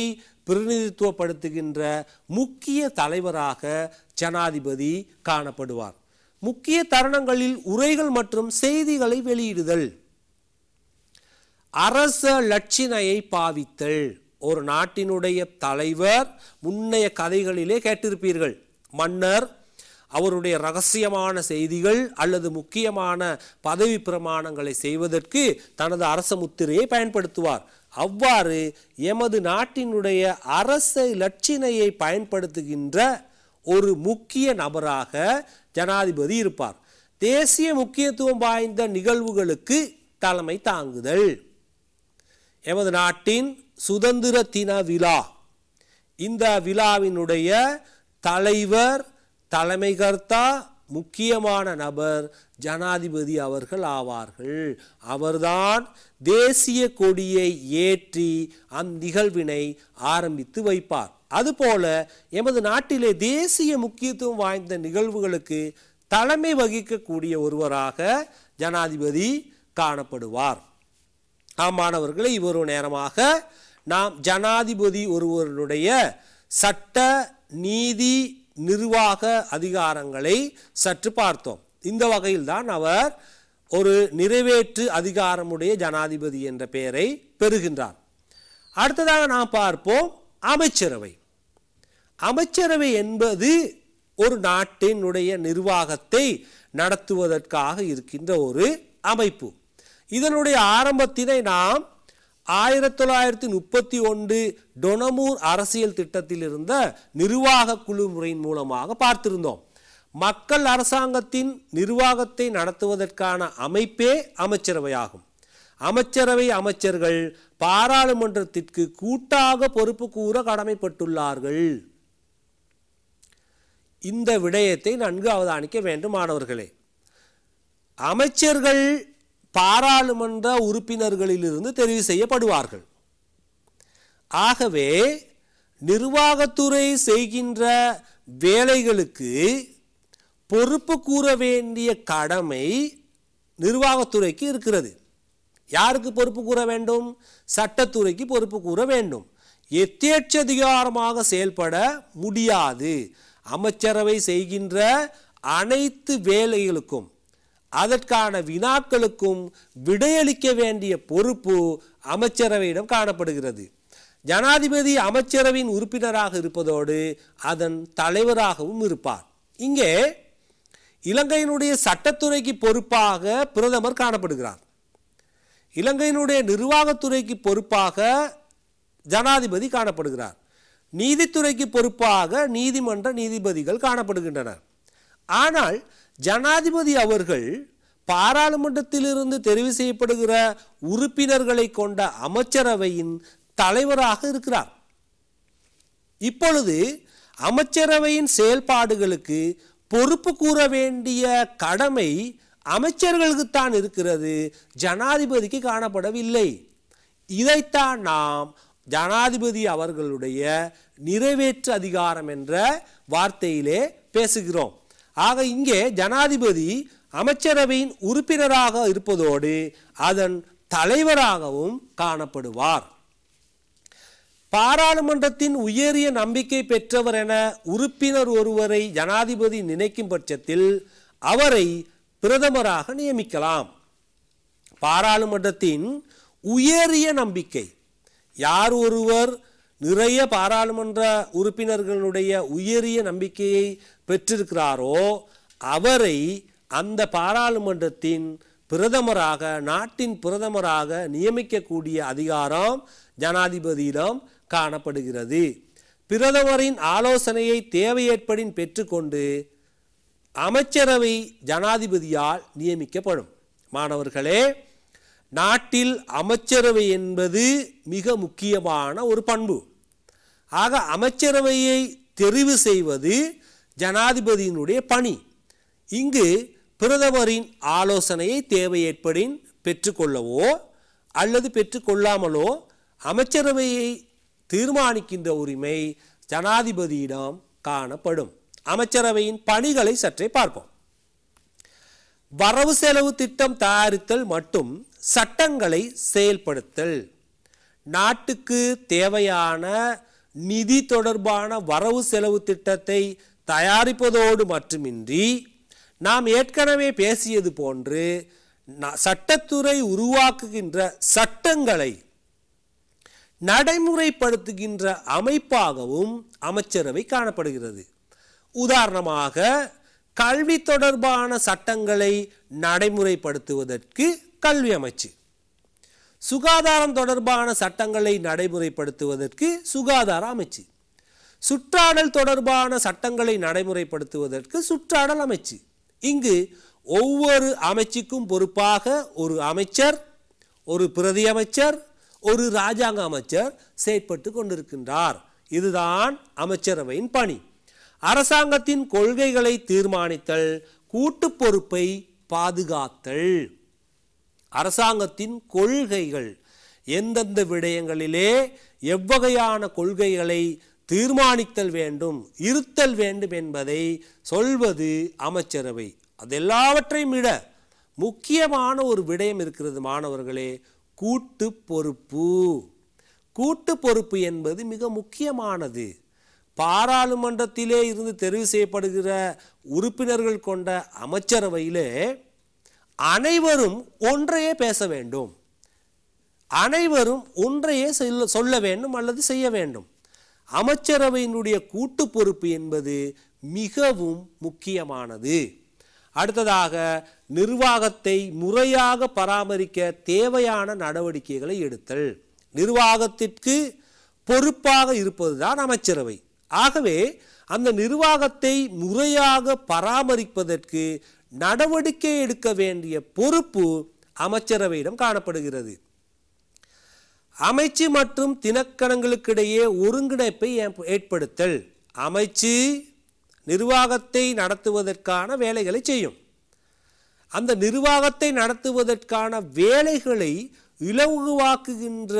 Speaker 1: பிரதிநிதித்துவப்படுத்துகின்ற முக்கிய தலைவராக ஜனாதிபதி காணப்படுவார் முக்கிய தருணங்களில் உரைகள் மற்றும் செய்திகளை வெளியிடுதல் அரச லட்சினையை பாவித்தல் ஒரு நாட்டினுடைய தலைவர் முன்னைய கதைகளிலே கேட்டிருப்பீர்கள் மன்னர் அவருடைய ரகசியமான செய்திகள் அல்லது முக்கியமான பதவி பிரமாணங்களை செய்வதற்கு தனது அரச முத்திரையை பயன்படுத்துவார் அவ்வாறு எமது நாட்டினுடைய அரச லட்சினையை பயன்படுத்துகின்ற ஒரு முக்கிய நபராக ஜனாதிபதி இருப்பார் தேசிய முக்கியத்துவம் வாய்ந்த நிகழ்வுகளுக்கு தலைமை தாங்குதல் எமது நாட்டின் சுதந்திர தின விழா இந்த விழாவினுடைய தலைவர் தலைமைகர்த்தா முக்கியமான நபர் ஜனாதிபதி அவர்கள் ஆவார்கள் அவர்தான் தேசிய கொடியை ஏற்றி அந்நிகழ்வினை நிகழ்வினை ஆரம்பித்து வைப்பார் அதுபோல எமது நாட்டிலே தேசிய முக்கியத்துவம் வாய்ந்த நிகழ்வுகளுக்கு தலைமை வகிக்கக்கூடிய ஒருவராக ஜனாதிபதி காணப்படுவார் மாணவர்களை இவ்வொரு நேரமாக நாம் ஜனாதிபதி ஒருவருடைய சட்ட நீதி நிர்வாக அதிகாரங்களை சற்று பார்த்தோம் இந்த வகையில்தான் அவர் ஒரு நிறைவேற்று அதிகாரமுடைய ஜனாதிபதி என்ற பெயரை பெறுகின்றார் அடுத்ததாக நாம் பார்ப்போம் அமைச்சரவை அமைச்சரவை என்பது ஒரு நாட்டினுடைய நிர்வாகத்தை நடத்துவதற்காக இருக்கின்ற ஒரு அமைப்பு இதனுடைய ஆரம்பத்தினை நாம் ஆயிரத்தி தொள்ளாயிரத்தி முப்பத்தி ஒன்று டொனமூர் அரசியல் திட்டத்தில் இருந்த நிர்வாக குழு முறையின் மூலமாக பார்த்திருந்தோம் மக்கள் அரசாங்கத்தின் நிர்வாகத்தை நடத்துவதற்கான அமைப்பே அமைச்சரவையாகும் அமைச்சரவை அமைச்சர்கள் பாராளுமன்றத்திற்கு கூட்டாக பொறுப்பு கூற கடமைப்பட்டுள்ளார்கள் இந்த விடயத்தை நன்கு அவதானிக்க வேண்டும் மாணவர்களே அமைச்சர்கள் பாராளுமன்ற உறுப்பினர்களிலிருந்து தெரிவு செய்யப்படுவார்கள் ஆகவே நிர்வாகத்துறை செய்கின்ற வேலைகளுக்கு பொறுப்பு கூற வேண்டிய கடமை நிர்வாகத்துறைக்கு இருக்கிறது யாருக்கு பொறுப்பு கூற வேண்டும் சட்டத்துறைக்கு பொறுப்பு கூற வேண்டும் எத்தேட்சதிகாரமாக செயல்பட முடியாது அமைச்சரவை செய்கின்ற அனைத்து வேலைகளுக்கும் அதற்கான வினாக்களுக்கும் விடையளிக்க வேண்டிய பொறுப்பு அமைச்சரவையிடம் காணப்படுகிறது ஜனாதிபதி அமைச்சரவையின் உறுப்பினராக இருப்பதோடு அதன் தலைவராகவும் இருப்பார் இங்கே இலங்கையினுடைய சட்டத்துறைக்கு பொறுப்பாக பிரதமர் காணப்படுகிறார் இலங்கையினுடைய நிர்வாகத்துறைக்கு பொறுப்பாக ஜனாதிபதி காணப்படுகிறார் நீதித்துறைக்கு பொறுப்பாக நீதிமன்ற நீதிபதிகள் காணப்படுகின்றனர் ஆனால் ஜனாதிபதி அவர்கள் பாராளுமன்றத்திலிருந்து தெரிவு செய்யப்படுகிற உறுப்பினர்களை கொண்ட அமைச்சரவையின் தலைவராக இருக்கிறார் இப்பொழுது அமைச்சரவையின் செயல்பாடுகளுக்கு பொறுப்பு கூற வேண்டிய கடமை அமைச்சர்களுக்குத்தான் இருக்கிறது ஜனாதிபதிக்கு காணப்படவில்லை இதைத்தான் நாம் ஜனாதிபதி அவர்களுடைய நிறைவேற்று அதிகாரம் என்ற வார்த்தையிலே பேசுகிறோம் ஆக இங்கே ஜனாதிபதி அமைச்சரவையின் உறுப்பினராக இருப்பதோடு அதன் தலைவராகவும் காணப்படுவார் பாராளுமன்றத்தின் உயரிய நம்பிக்கை பெற்றவர் என உறுப்பினர் ஒருவரை ஜனாதிபதி நினைக்கும் பட்சத்தில் அவரை பிரதமராக நியமிக்கலாம் பாராளுமன்றத்தின் உயரிய நம்பிக்கை யார் ஒருவர் நிறைய பாராளுமன்ற உறுப்பினர்களுடைய உயரிய நம்பிக்கையை பெற்றிருக்கிறாரோ அவரை அந்த பாராளுமன்றத்தின் பிரதமராக நாட்டின் பிரதமராக நியமிக்கக்கூடிய அதிகாரம் ஜனாதிபதியிடம் காணப்படுகிறது பிரதமரின் ஆலோசனையை தேவையேற்படின் பெற்றுக்கொண்டு அமைச்சரவை ஜனாதிபதியால் நியமிக்கப்படும் மாணவர்களே நாட்டில் அமைச்சரவை என்பது மிக முக்கியமான ஒரு பண்பு ஆக அமைச்சரவையை தெரிவு செய்வது ஜனாதிபதியினுடைய பணி இங்கு பிரதமரின் ஆலோசனையை தேவை ஏற்படின் பெற்றுக்கொள்ளவோ அல்லது பெற்றுக்கொள்ளாமலோ அமைச்சரவையை தீர்மானிக்கின்ற உரிமை ஜனாதிபதியிடம் காணப்படும் அமைச்சரவையின் பணிகளை சற்றே பார்ப்போம் வரவு செலவு திட்டம் தயாரித்தல் மட்டும் சட்டங்களை செயல்படுத்தல் நாட்டுக்கு தேவையான நிதி தொடர்பான வரவு செலவு திட்டத்தை தயாரிப்பதோடு மட்டுமின்றி நாம் ஏற்கனவே பேசியது போன்று சட்டத்துறை உருவாக்குகின்ற சட்டங்களை நடைமுறைப்படுத்துகின்ற அமைப்பாகவும் அமைச்சரவை காணப்படுகிறது உதாரணமாக கல்வி தொடர்பான சட்டங்களை நடைமுறைப்படுத்துவதற்கு கல்வி அமைச்சு சுகாதாரம் தொடர்பான சட்டங்களை நடைமுறைப்படுத்துவதற்கு சுகாதார அமைச்சு சுற்றாடல் தொடர்பான சட்டங்களை நடைமுறைப்படுத்துவதற்கு சுற்றாடல் அமைச்சு இங்கு ஒவ்வொரு அமைச்சுக்கும் பொறுப்பாக ஒரு அமைச்சர் ஒரு பிரதி அமைச்சர் ஒரு இராஜாங்க அமைச்சர் செயற்பட்டு கொண்டிருக்கின்றார் இதுதான் அமைச்சரவையின் பணி அரசாங்கத்தின் கொள்கைகளை தீர்மானித்தல் கூட்டு பொறுப்பை பாதுகாத்தல் அரசாங்கத்தின் கொள்கைகள் எந்தெந்த விடயங்களிலே எவ்வகையான கொள்கைகளை தீர்மானித்தல் வேண்டும் இருத்தல் வேண்டும் என்பதை சொல்வது அமைச்சரவை அது எல்லாவற்றையும் விட முக்கியமான ஒரு விடயம் இருக்கிறது மாணவர்களே கூட்டு பொறுப்பு கூட்டு பொறுப்பு என்பது மிக முக்கியமானது பாராளுமன்றத்திலே இருந்து தெரிவு செய்யப்படுகிற உறுப்பினர்கள் கொண்ட அமைச்சரவையிலே அனைவரும் ஒன்றையே பேச வேண்டும் அனைவரும் ஒன்றையே சொல்ல வேண்டும் அல்லது செய்ய வேண்டும் அமைச்சரவையினுடைய கூட்டு பொறுப்பு என்பது மிகவும் முக்கியமானது அடுத்ததாக நிர்வாகத்தை முறையாக பராமரிக்க தேவையான நடவடிக்கைகளை எடுத்தல் நிர்வாகத்திற்கு பொறுப்பாக இருப்பதுதான் அமைச்சரவை ஆகவே அந்த நிர்வாகத்தை முறையாக பராமரிப்பதற்கு நடவடிக்கை எடுக்க வேண்டிய பொறுப்பு அமைச்சரவையிடம் காணப்படுகிறது அமைச்சு மற்றும் தினக்கணங்களுக்கிடையே ஒருங்கிணைப்பை ஏற்படுத்தல் அமைச்சு நிர்வாகத்தை நடத்துவதற்கான வேலைகளை செய்யும் அந்த நிர்வாகத்தை நடத்துவதற்கான வேலைகளை இலகுவாக்குகின்ற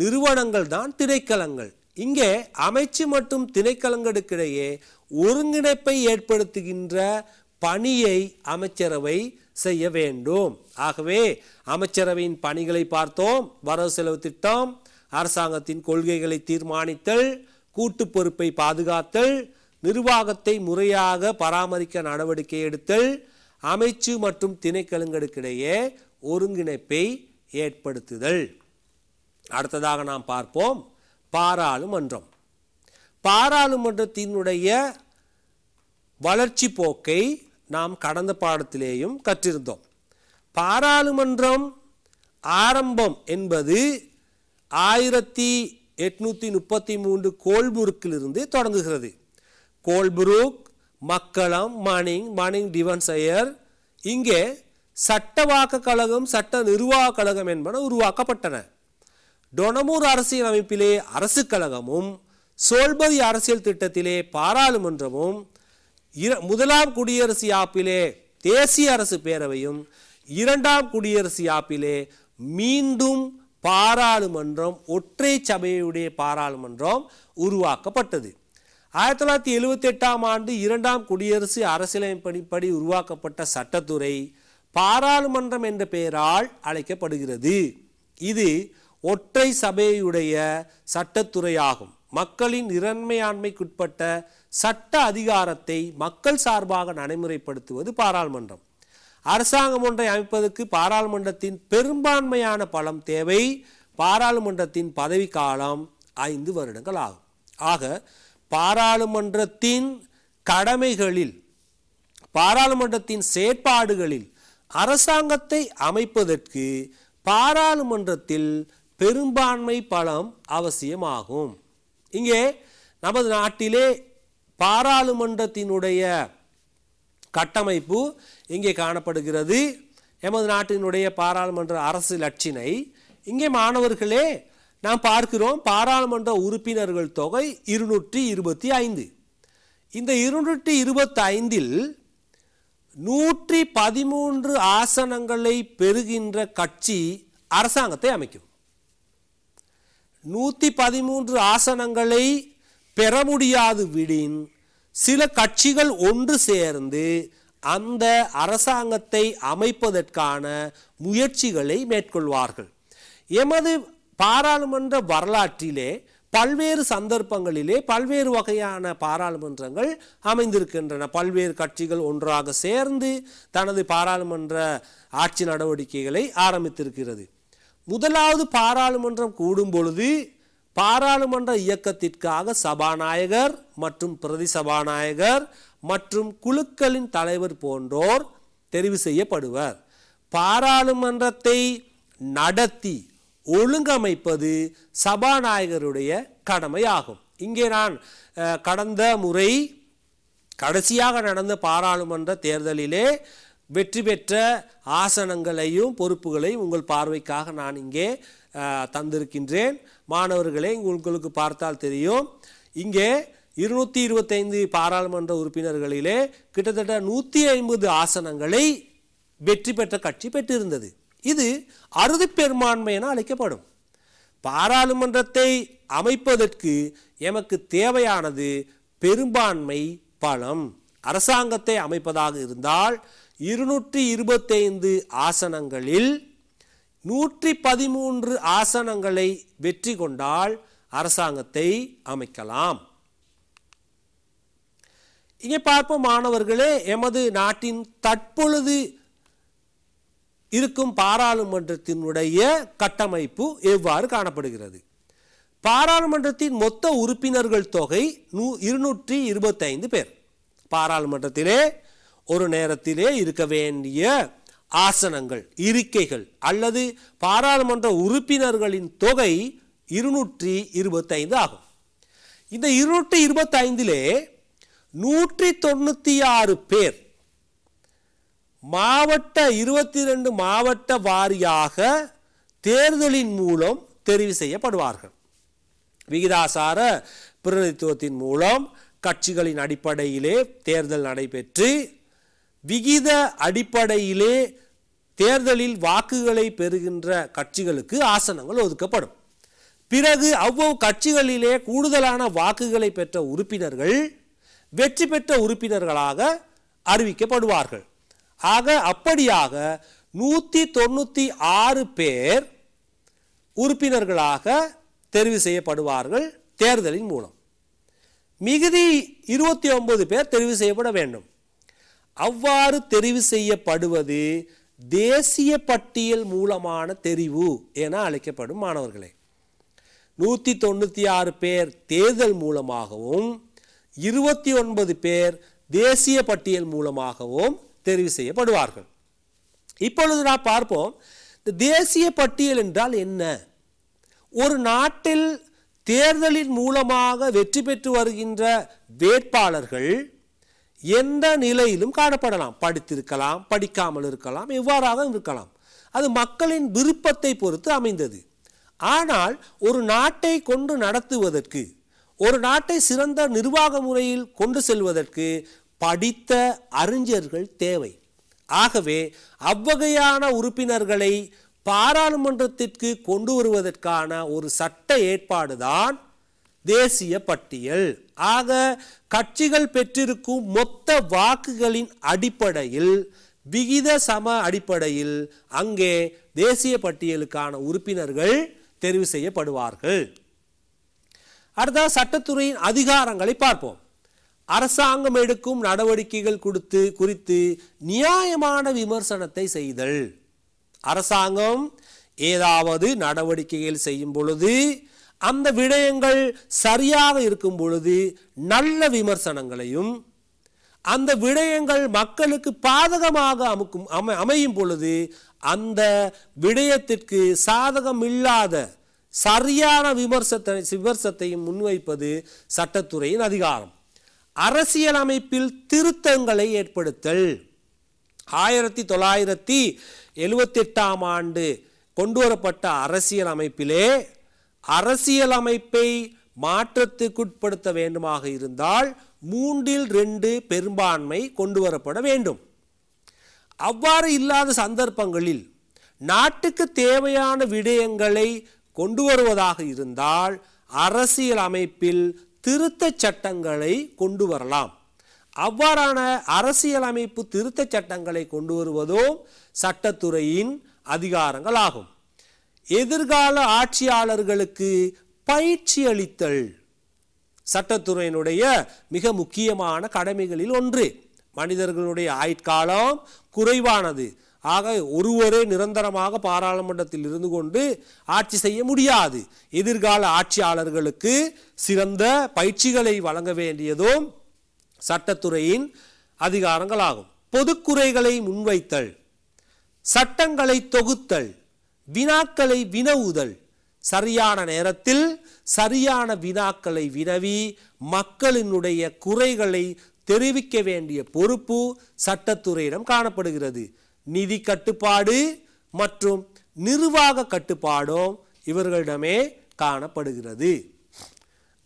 Speaker 1: நிறுவனங்கள் தான் திணைக்களங்கள் இங்கே அமைச்சு மற்றும் திணைக்களங்களுக்கிடையே ஒருங்கிணைப்பை ஏற்படுத்துகின்ற பணியை அமைச்சரவை செய்ய வேண்டும் ஆகவே அமைச்சரவையின் பணிகளை பார்த்தோம் வரவு செலவு திட்டம் அரசாங்கத்தின் கொள்கைகளை தீர்மானித்தல் கூட்டு பொறுப்பை பாதுகாத்தல் நிர்வாகத்தை முறையாக பராமரிக்க நடவடிக்கை எடுத்தல் அமைச்சு மற்றும் திணைக்களங்களுக்கிடையே ஒருங்கிணைப்பை ஏற்படுத்துதல் அடுத்ததாக நாம் பார்ப்போம் பாராளுமன்றம் பாராளுமன்றத்தினுடைய வளர்ச்சி போக்கை நாம் கடந்த பாடத்திலேயும் கற்றிருந்தோம் பாராளுமன்றம் ஆரம்பம் என்பது ஆயிரத்தி எட்நூற்றி முப்பத்தி மூன்று கோல்புருக்கிலிருந்து தொடங்குகிறது கோல்புருக் மக்களம் மணிங் மணிங் டிவன்சையர் இங்கே சட்டவாக்க கழகம் சட்ட நிர்வாக கழகம் என்பன உருவாக்கப்பட்டன டொனமூர் அரசியல் அமைப்பிலே அரசு கழகமும் சோல்பதி அரசியல் திட்டத்திலே பாராளுமன்றமும் முதலாம் குடியரசு யாப்பிலே தேசிய அரசு பேரவையும் இரண்டாம் குடியரசு யாப்பிலே மீண்டும் பாராளுமன்றம் ஒற்றை சபையுடைய பாராளுமன்றம் உருவாக்கப்பட்டது ஆயிரத்தி தொள்ளாயிரத்தி எழுவத்தி எட்டாம் ஆண்டு இரண்டாம் குடியரசு அரசியலமைப்படிப்படி உருவாக்கப்பட்ட சட்டத்துறை பாராளுமன்றம் என்ற பெயரால் அழைக்கப்படுகிறது இது ஒற்றை சபையுடைய சட்டத்துறையாகும் மக்களின் இறன்மையாண்மைக்குட்பட்ட சட்ட அதிகாரத்தை மக்கள் சார்பாக நடைமுறைப்படுத்துவது பாராளுமன்றம் அரசாங்கம் ஒன்றை அமைப்பதற்கு பாராளுமன்றத்தின் பெரும்பான்மையான பலம் தேவை பாராளுமன்றத்தின் பதவிக்காலம் ஐந்து வருடங்கள் ஆகும் ஆக பாராளுமன்றத்தின் கடமைகளில் பாராளுமன்றத்தின் செயற்பாடுகளில் அரசாங்கத்தை அமைப்பதற்கு பாராளுமன்றத்தில் பெரும்பான்மை பலம் அவசியமாகும் இங்கே நமது நாட்டிலே பாராளுமன்றத்தினுடைய கட்டமைப்பு இங்கே காணப்படுகிறது எமது நாட்டினுடைய பாராளுமன்ற அரசு லட்சினை இங்கே மாணவர்களே நாம் பார்க்கிறோம் பாராளுமன்ற உறுப்பினர்கள் தொகை இருநூற்றி இருபத்தி ஐந்து இந்த இருநூற்றி இருபத்தி ஐந்தில் நூற்றி பதிமூன்று ஆசனங்களை பெறுகின்ற கட்சி அரசாங்கத்தை அமைக்கும் நூற்றி பதிமூன்று ஆசனங்களை பெற முடியாது விடின் சில கட்சிகள் ஒன்று சேர்ந்து அந்த அரசாங்கத்தை அமைப்பதற்கான முயற்சிகளை மேற்கொள்வார்கள் எமது பாராளுமன்ற வரலாற்றிலே பல்வேறு சந்தர்ப்பங்களிலே பல்வேறு வகையான பாராளுமன்றங்கள் அமைந்திருக்கின்றன பல்வேறு கட்சிகள் ஒன்றாக சேர்ந்து தனது பாராளுமன்ற ஆட்சி நடவடிக்கைகளை ஆரம்பித்திருக்கிறது முதலாவது பாராளுமன்றம் கூடும் பொழுது பாராளுமன்ற இயக்கத்திற்காக சபாநாயகர் மற்றும் பிரதி சபாநாயகர் மற்றும் குழுக்களின் தலைவர் போன்றோர் தெரிவு செய்யப்படுவர் பாராளுமன்றத்தை நடத்தி ஒழுங்கமைப்பது சபாநாயகருடைய கடமையாகும் இங்கே நான் கடந்த முறை கடைசியாக நடந்த பாராளுமன்ற தேர்தலிலே வெற்றி பெற்ற ஆசனங்களையும் பொறுப்புகளையும் உங்கள் பார்வைக்காக நான் இங்கே தந்திருக்கின்றேன் மாணவர்களே உங்களுக்கு பார்த்தால் தெரியும் இங்கே இருநூற்றி இருபத்தைந்து பாராளுமன்ற உறுப்பினர்களிலே கிட்டத்தட்ட நூற்றி ஐம்பது ஆசனங்களை வெற்றி பெற்ற கட்சி பெற்றிருந்தது இது அறுதி பெரும்பான்மை என அழைக்கப்படும் பாராளுமன்றத்தை அமைப்பதற்கு எமக்கு தேவையானது பெரும்பான்மை பலம் அரசாங்கத்தை அமைப்பதாக இருந்தால் இருநூற்றி இருபத்தைந்து ஆசனங்களில் நூற்றி பதிமூன்று ஆசனங்களை வெற்றி கொண்டால் அரசாங்கத்தை அமைக்கலாம் இங்கே பார்ப்போம் மாணவர்களே எமது நாட்டின் தற்பொழுது இருக்கும் பாராளுமன்றத்தினுடைய கட்டமைப்பு எவ்வாறு காணப்படுகிறது பாராளுமன்றத்தின் மொத்த உறுப்பினர்கள் தொகை நூ இருநூற்றி இருபத்தைந்து பேர் பாராளுமன்றத்திலே ஒரு நேரத்திலே இருக்க வேண்டிய ஆசனங்கள் இருக்கைகள் அல்லது பாராளுமன்ற உறுப்பினர்களின் தொகை இருநூற்றி இருபத்தைந்து ஆகும் இந்த இருநூற்றி இருபத்தைந்திலே நூற்றி தொண்ணூற்றி ஆறு பேர் மாவட்ட இருபத்தி ரெண்டு மாவட்ட வாரியாக தேர்தலின் மூலம் தெரிவு செய்யப்படுவார்கள் விகிதாசார பிரதித்துவத்தின் மூலம் கட்சிகளின் அடிப்படையிலே தேர்தல் நடைபெற்று விகித அடிப்படையிலே தேர்தலில் வாக்குகளை பெறுகின்ற கட்சிகளுக்கு ஆசனங்கள் ஒதுக்கப்படும் பிறகு அவ்வளவு கட்சிகளிலே கூடுதலான வாக்குகளை பெற்ற உறுப்பினர்கள் வெற்றி பெற்ற உறுப்பினர்களாக அறிவிக்கப்படுவார்கள் ஆக அப்படியாக நூற்றி தொண்ணூற்றி ஆறு பேர் உறுப்பினர்களாக தெரிவு செய்யப்படுவார்கள் தேர்தலின் மூலம் மிகுதி இருபத்தி ஒன்பது பேர் தெரிவு செய்யப்பட வேண்டும் அவ்வாறு தெரிவு செய்யப்படுவது தேசிய பட்டியல் மூலமான தெரிவு என அழைக்கப்படும் மாணவர்களே நூற்றி தொண்ணூற்றி ஆறு பேர் தேர்தல் மூலமாகவும் இருபத்தி ஒன்பது பேர் தேசிய பட்டியல் மூலமாகவும் தெரிவு செய்யப்படுவார்கள் இப்பொழுது நான் பார்ப்போம் இந்த தேசிய பட்டியல் என்றால் என்ன ஒரு நாட்டில் தேர்தலின் மூலமாக வெற்றி பெற்று வருகின்ற வேட்பாளர்கள் எந்த நிலையிலும் காணப்படலாம் படித்திருக்கலாம் படிக்காமல் இருக்கலாம் எவ்வாறாக இருக்கலாம் அது மக்களின் விருப்பத்தை பொறுத்து அமைந்தது ஆனால் ஒரு நாட்டை கொண்டு நடத்துவதற்கு ஒரு நாட்டை சிறந்த நிர்வாக முறையில் கொண்டு செல்வதற்கு படித்த அறிஞர்கள் தேவை ஆகவே அவ்வகையான உறுப்பினர்களை பாராளுமன்றத்திற்கு கொண்டு வருவதற்கான ஒரு சட்ட ஏற்பாடுதான் தேசிய பட்டியல் ஆக கட்சிகள் பெற்றிருக்கும் மொத்த வாக்குகளின் அடிப்படையில் விகித சம அடிப்படையில் அங்கே தேசிய பட்டியலுக்கான உறுப்பினர்கள் தெரிவு செய்யப்படுவார்கள் அடுத்த சட்டத்துறையின் அதிகாரங்களை பார்ப்போம் அரசாங்கம் எடுக்கும் நடவடிக்கைகள் கொடுத்து குறித்து நியாயமான விமர்சனத்தை செய்தல் அரசாங்கம் ஏதாவது நடவடிக்கைகள் செய்யும் பொழுது அந்த விடயங்கள் சரியாக இருக்கும் பொழுது நல்ல விமர்சனங்களையும் அந்த விடயங்கள் மக்களுக்கு பாதகமாக அமுக்கும் அமை அமையும் பொழுது அந்த விடயத்திற்கு சாதகம் இல்லாத சரியான விமர்சத்தை விமர்சத்தையும் முன்வைப்பது சட்டத்துறையின் அதிகாரம் அரசியலமைப்பில் திருத்தங்களை ஏற்படுத்தல் ஆயிரத்தி தொள்ளாயிரத்தி எழுவத்தெட்டாம் ஆண்டு கொண்டு வரப்பட்ட அரசியல் அமைப்பிலே அரசியலமைப்பை மாற்றத்துக்குட்படுத்த வேண்டுமாக இருந்தால் மூன்றில் ரெண்டு பெரும்பான்மை கொண்டு வரப்பட வேண்டும் அவ்வாறு இல்லாத சந்தர்ப்பங்களில் நாட்டுக்கு தேவையான விடயங்களை கொண்டு வருவதாக இருந்தால் அரசியல் அமைப்பில் திருத்த சட்டங்களை கொண்டு வரலாம் அவ்வாறான அரசியலமைப்பு திருத்த சட்டங்களை கொண்டு வருவதோ சட்டத்துறையின் அதிகாரங்கள் ஆகும் எதிர்கால ஆட்சியாளர்களுக்கு பயிற்சி அளித்தல் சட்டத்துறையினுடைய மிக முக்கியமான கடமைகளில் ஒன்று மனிதர்களுடைய ஆயுட்காலம் குறைவானது ஆக ஒருவரே நிரந்தரமாக பாராளுமன்றத்தில் இருந்து கொண்டு ஆட்சி செய்ய முடியாது எதிர்கால ஆட்சியாளர்களுக்கு சிறந்த பயிற்சிகளை வழங்க வேண்டியதும் சட்டத்துறையின் அதிகாரங்களாகும் பொதுக்குறைகளை முன்வைத்தல் சட்டங்களை தொகுத்தல் வினாக்களை வினவுதல் சரியான நேரத்தில் சரியான வினாக்களை வினவி மக்களினுடைய குறைகளை தெரிவிக்க வேண்டிய பொறுப்பு சட்டத்துறையிடம் காணப்படுகிறது நிதி கட்டுப்பாடு மற்றும் நிர்வாக கட்டுப்பாடும் இவர்களிடமே காணப்படுகிறது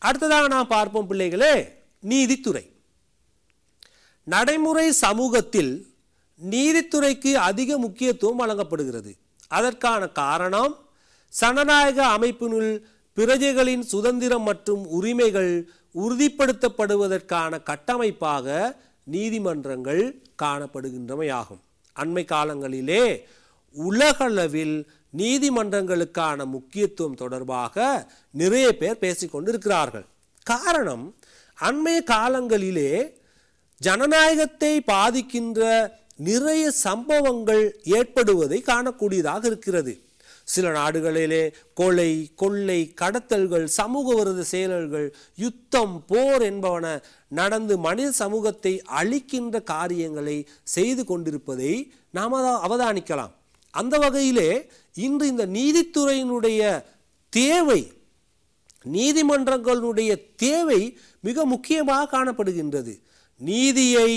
Speaker 1: அடுத்ததாக நாம் பார்ப்போம் பிள்ளைகளே நீதித்துறை நடைமுறை சமூகத்தில் நீதித்துறைக்கு அதிக முக்கியத்துவம் வழங்கப்படுகிறது அதற்கான காரணம் சனநாயக அமைப்பினுள் பிரஜைகளின் சுதந்திரம் மற்றும் உரிமைகள் உறுதிப்படுத்தப்படுவதற்கான கட்டமைப்பாக நீதிமன்றங்கள் காணப்படுகின்றமையாகும் அண்மை காலங்களிலே உலகளவில் நீதிமன்றங்களுக்கான முக்கியத்துவம் தொடர்பாக நிறைய பேர் பேசிக்கொண்டிருக்கிறார்கள் காரணம் அண்மைய காலங்களிலே ஜனநாயகத்தை பாதிக்கின்ற நிறைய சம்பவங்கள் ஏற்படுவதை காணக்கூடியதாக இருக்கிறது சில நாடுகளிலே கொலை கொள்ளை கடத்தல்கள் சமூக விரத செயல்கள் யுத்தம் போர் என்பவன நடந்து மனித சமூகத்தை அழிக்கின்ற காரியங்களை செய்து கொண்டிருப்பதை நாம் அவதானிக்கலாம் அந்த வகையிலே இன்று இந்த நீதித்துறையினுடைய தேவை நீதிமன்றங்களுடைய தேவை மிக முக்கியமாக காணப்படுகின்றது நீதியை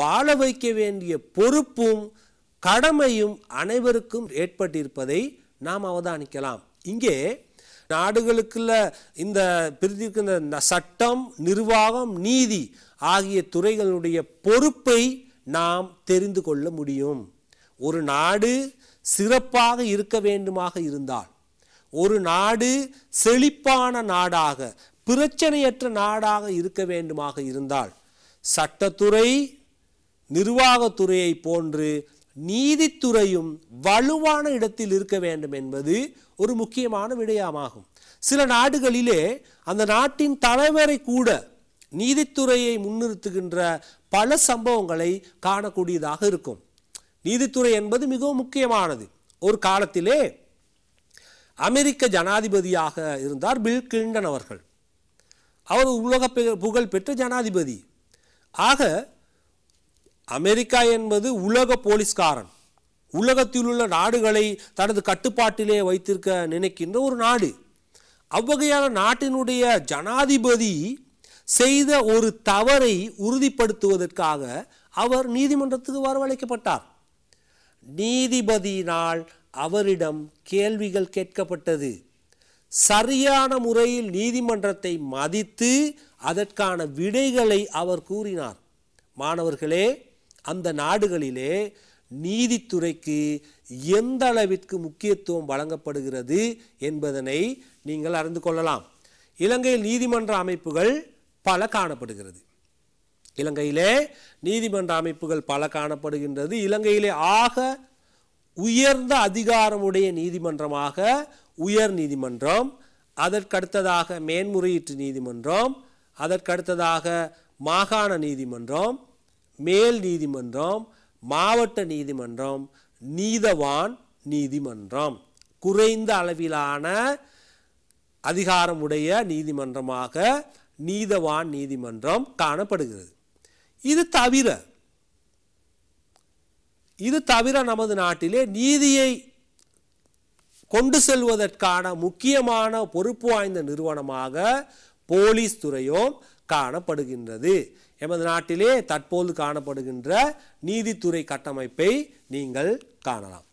Speaker 1: வாழ வைக்க வேண்டிய பொறுப்பும் கடமையும் அனைவருக்கும் ஏற்பட்டிருப்பதை நாம் அவதானிக்கலாம் இங்கே நாடுகளுக்குள்ள இந்த இந்த சட்டம் நிர்வாகம் நீதி ஆகிய துறைகளுடைய பொறுப்பை நாம் தெரிந்து கொள்ள முடியும் ஒரு நாடு சிறப்பாக இருக்க வேண்டுமாக இருந்தால் ஒரு நாடு செழிப்பான நாடாக பிரச்சனையற்ற நாடாக இருக்க வேண்டுமாக இருந்தால் சட்டத்துறை நிர்வாகத்துறையை போன்று நீதித்துறையும் வலுவான இடத்தில் இருக்க வேண்டும் என்பது ஒரு முக்கியமான விடயமாகும் சில நாடுகளிலே அந்த நாட்டின் தலைவரை கூட நீதித்துறையை முன்னிறுத்துகின்ற பல சம்பவங்களை காணக்கூடியதாக இருக்கும் நீதித்துறை என்பது மிகவும் முக்கியமானது ஒரு காலத்திலே அமெரிக்க ஜனாதிபதியாக இருந்தார் பில் கிளின்டன் அவர்கள் அவர் உலக புகழ் பெற்ற ஜனாதிபதி ஆக அமெரிக்கா என்பது உலக போலீஸ்காரன் உலகத்தில் உள்ள நாடுகளை தனது கட்டுப்பாட்டிலே வைத்திருக்க நினைக்கின்ற ஒரு நாடு அவ்வகையான நாட்டினுடைய ஜனாதிபதி செய்த ஒரு தவறை உறுதிப்படுத்துவதற்காக அவர் நீதிமன்றத்துக்கு வரவழைக்கப்பட்டார் நீதிபதியினால் அவரிடம் கேள்விகள் கேட்கப்பட்டது சரியான முறையில் நீதிமன்றத்தை மதித்து அதற்கான விடைகளை அவர் கூறினார் மாணவர்களே அந்த நாடுகளிலே நீதித்துறைக்கு எந்த அளவிற்கு முக்கியத்துவம் வழங்கப்படுகிறது என்பதனை நீங்கள் அறிந்து கொள்ளலாம் இலங்கையில் நீதிமன்ற அமைப்புகள் பல காணப்படுகிறது இலங்கையிலே நீதிமன்ற அமைப்புகள் பல காணப்படுகின்றது இலங்கையிலே ஆக உயர்ந்த அதிகாரமுடைய நீதிமன்றமாக உயர் நீதிமன்றம் அதற்கடுத்ததாக மேன்முறையீட்டு நீதிமன்றம் அதற்கடுத்ததாக மாகாண நீதிமன்றம் மேல் நீதிமன்றம் மாவட்ட நீதிமன்றம் நீதவான் நீதிமன்றம் குறைந்த அளவிலான அதிகாரமுடைய நீதிமன்றமாக நீதவான் நீதிமன்றம் காணப்படுகிறது இது தவிர இது தவிர நமது நாட்டிலே நீதியை கொண்டு செல்வதற்கான முக்கியமான பொறுப்பு வாய்ந்த நிறுவனமாக போலீஸ் துறையும் காணப்படுகின்றது எமது நாட்டிலே தற்போது காணப்படுகின்ற நீதித்துறை கட்டமைப்பை நீங்கள் காணலாம்